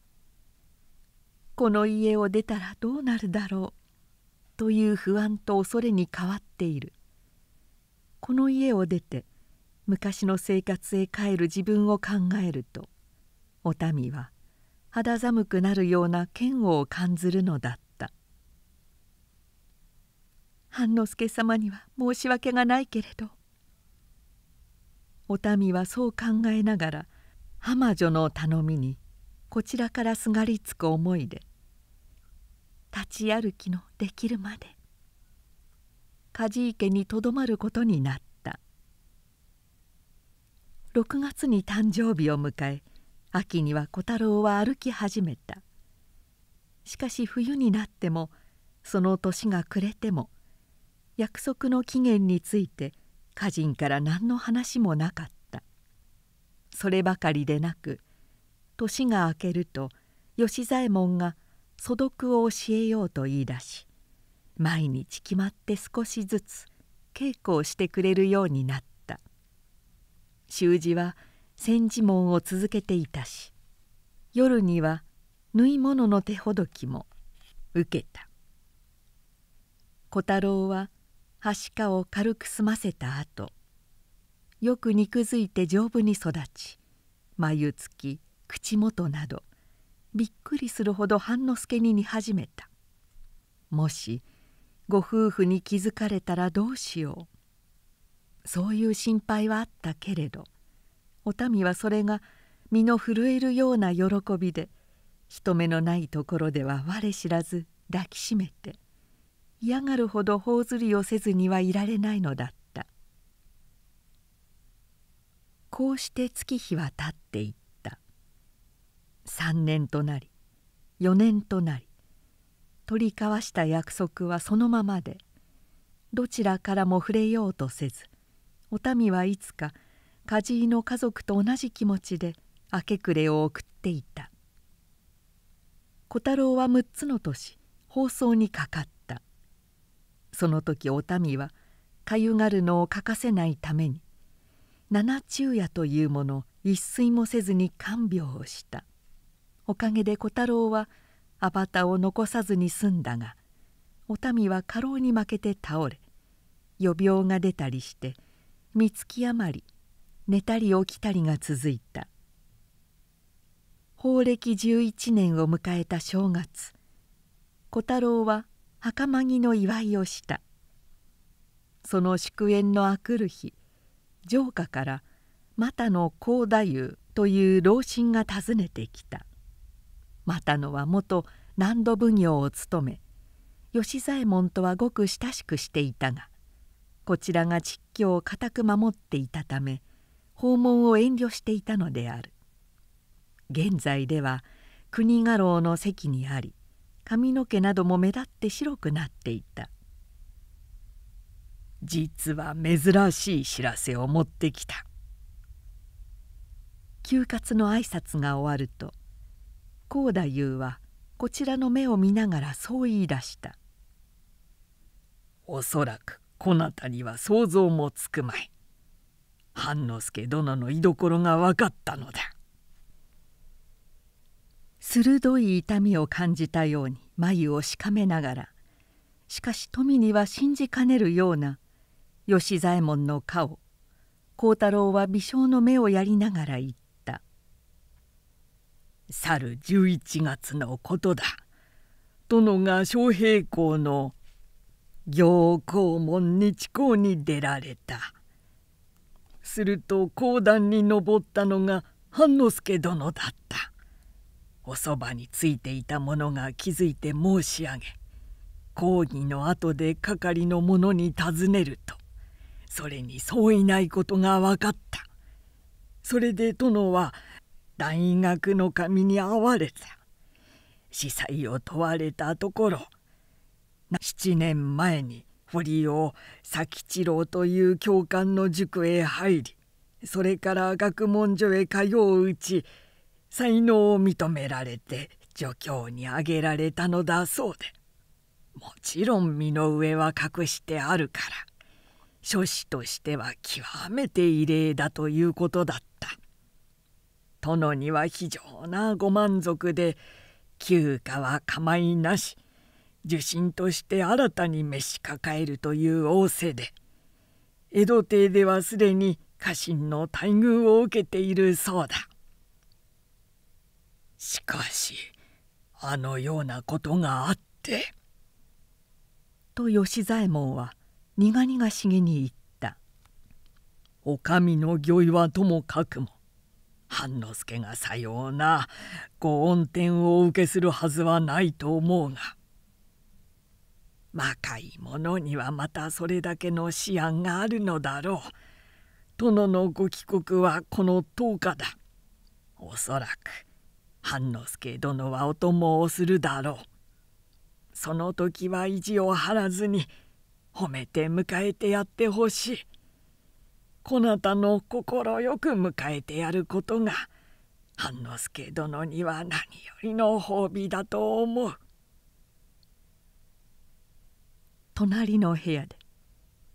この家を出たらどうなるだろうという不安と恐れに変わっているこの家を出て昔の生活へ帰る自分を考えるとお民は肌寒くなるような嫌悪を感ずるのだった半之助様には申し訳がないけれどお民はそう考えながら浜女の頼みにこちらからすがりつく思いで立ち歩きのできるまで梶池にとどまることになった6月に誕生日を迎え秋には小太郎は歩き始めたしかし冬になってもその年が暮れても約束の期限について家人から何の話もなかったそればかりでなく年が明けると吉左衛門が素読を教えようと言い出し毎日決まって少しずつ稽古をしてくれるようになった習字は千字門を続けていたし夜には縫い物の手ほどきも受けた小太郎ははしかを軽く済ませた後よく肉づいて丈夫に育ち眉つき口元などびっくりするほど半之助に似始めたもしご夫婦に気づかれたらどうしようそういう心配はあったけれどお民はそれが身の震えるような喜びで人目のないところでは我知らず抱きしめて嫌がるほど頬ずりをせずにはいられないのだったこうして月日は経っていた。3年となり4年となり取り交わした約束はそのままでどちらからも触れようとせずお民はいつか梶井の家族と同じ気持ちで明け暮れを送っていた小太郎は6つの年放送にかかったその時お民はかゆがるのを欠かせないために七昼夜というもの一睡もせずに看病をしたおかげで小太郎はアバタを残さずに済んだがお民は過労に負けて倒れ予病が出たりして三月余り寝たり起きたりが続いた法暦11年を迎えた正月小太郎は袴着の祝いをしたその祝宴のあくる日城下から又の高太夫という老人が訪ねてきた又野は元難度奉行を務め吉左衛門とはごく親しくしていたがこちらが実況を固く守っていたため訪問を遠慮していたのである現在では国家老の席にあり髪の毛なども目立って白くなっていた実は珍しい知らせを持ってきた休活の挨拶が終わると高太夫はこちらの目を見ながらそう言い出した「おそらくこなたには想像もつくまい半之助殿の居所が分かったのだ」。鋭い痛みを感じたように眉をしかめながらしかし富には信じかねるような吉左衛門の顔幸太郎は微笑の目をやりながら言去る11月のことだ殿が昌平公の行公門日光に出られたすると講談に登ったのが半之助殿だったおそばについていた者が気づいて申し上げ講義の後で係の者に尋ねるとそれにそういないことが分かったそれで殿は大学の神に会われた司祭を問われたところ7年前に堀尾佐吉郎という教官の塾へ入りそれから学問所へ通ううち才能を認められて助教に挙げられたのだそうでもちろん身の上は隠してあるから諸子としては極めて異例だということだった。殿には非常なご満足で休暇は構いなし受信として新たに召し抱えるという仰せで江戸邸ではすでに家臣の待遇を受けているそうだ。しかしあのようなことがあって。と吉左衛門は苦々しげに言った。お上の御意はともかくも半之助がさようなご恩典をお受けするはずはないと思うが若い者にはまたそれだけの思案があるのだろう。殿のご帰国はこの10日だ。おそらく半之助殿はお供をするだろう。その時は意地を張らずに褒めて迎えてやってほしい。こなたのよく迎えてやることが半之助殿には何よりの褒美だと思う」。隣の部屋で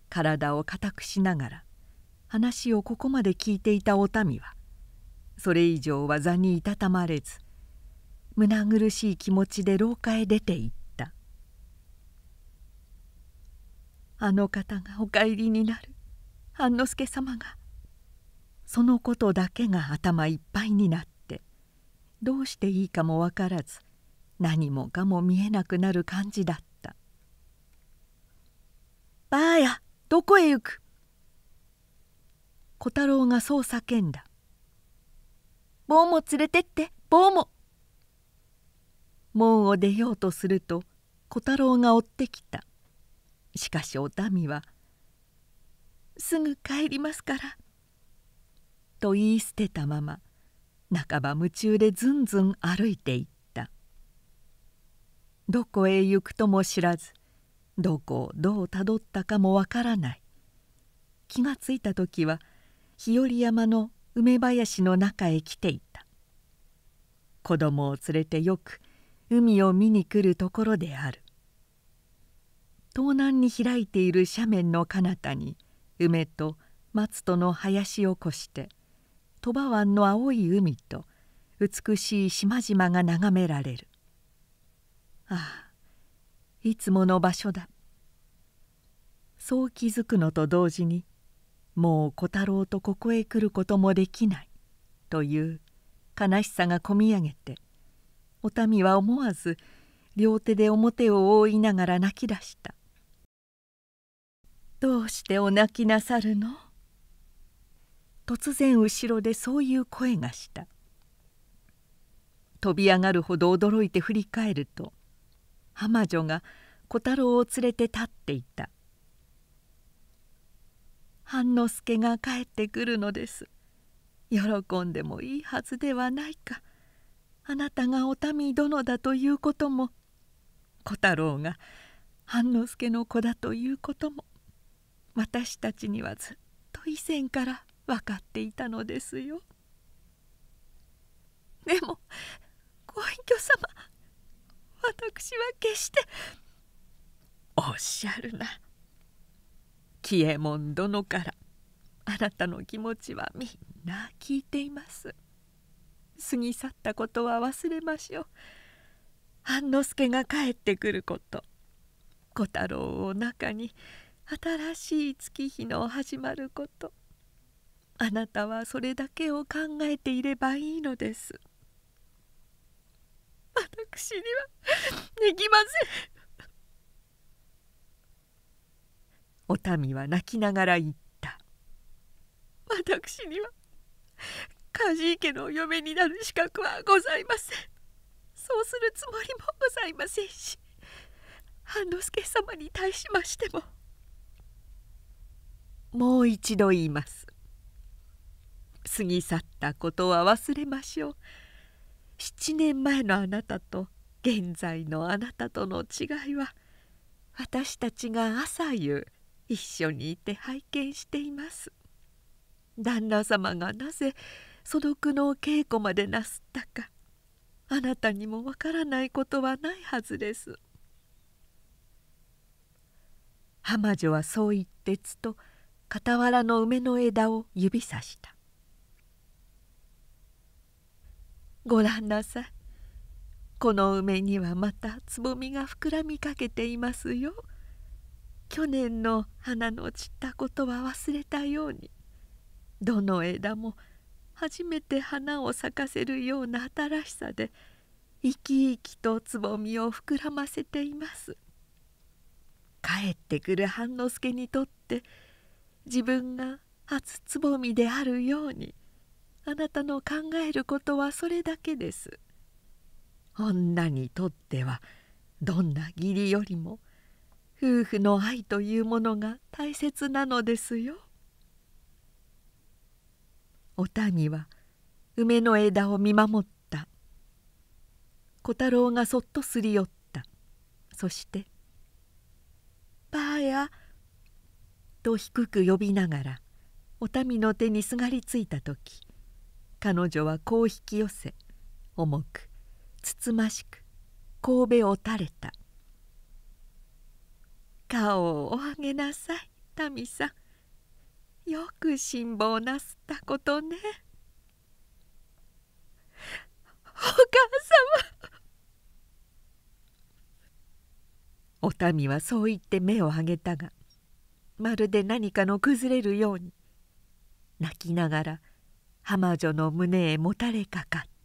体を固くしながら話をここまで聞いていたお民はそれ以上は座にいたたまれず胸苦しい気持ちで廊下へ出て行った「あの方がお帰りになる半之助様がそのことだけが頭いっぱいになってどうしていいかも分からず何もかも見えなくなる感じだった「ばあやどこへ行く?」小太郎がそう叫んだ「坊も連れてって坊も」門を出ようとすると小太郎が追ってきたしかしお民は「すぐ帰りますから」と言い捨てたまま半ば夢中でずんずん歩いていったどこへ行くとも知らずどこをどうたどったかもわからない気がついた時は日和山の梅林の中へ来ていた子供を連れてよく海を見に来るところである東南に開いている斜面の彼方に梅と松との林を越して鳥羽湾の青い海と美しい島々が眺められるああいつもの場所だそう気づくのと同時にもう小太郎とここへ来ることもできないという悲しさがこみ上げてお民は思わず両手で表を覆いながら泣き出したどうしてお泣きなさるの?」突然後ろでそういう声がした飛び上がるほど驚いて振り返ると浜女が小太郎を連れて立っていた半之助が帰ってくるのです喜んでもいいはずではないかあなたがお民殿だということも小太郎が半之助の子だということも私たちにはずっと以前から分かっていたのですよでもご隠居様私は決しておっしゃるな喜右衛門殿からあなたの気持ちはみんな聞いています過ぎ去ったことは忘れましょう半之助が帰ってくること小太郎を中に新しい月日の始まることあなたはそれだけを考えていればいいのです私にはできませんお民は泣きながら言った私には梶池のお嫁になる資格はございませんそうするつもりもございませんし半之助様に対しましてももう一度言います過ぎ去ったことは忘れましょう7年前のあなたと現在のあなたとの違いは私たちが朝夕一緒にいて拝見しています旦那様がなぜ素読の稽古までなすったかあなたにもわからないことはないはずです浜女はそう言ってつと傍らの梅の枝を指さした「ごらんなさいこの梅にはまたつぼみが膨らみかけていますよ。去年の花の散ったことは忘れたようにどの枝も初めて花を咲かせるような新しさで生き生きとつぼみを膨らませています。帰ってくる半之助にとって自分が初つぼみであるようにあなたの考えることはそれだけです女にとってはどんな義理よりも夫婦の愛というものが大切なのですよお谷は梅の枝を見守った小太郎がそっとすり寄ったそして「ばあやと低く呼びながらお民の手にすがりついた時彼女はこう引き寄せ重くつつましく神戸を垂れた「顔をお上げなさい民さんよく辛抱なすったことね」。お母様お民はそう言って目を上げたがまるで何かの崩れるように泣きながら浜女の胸へもたれかかった。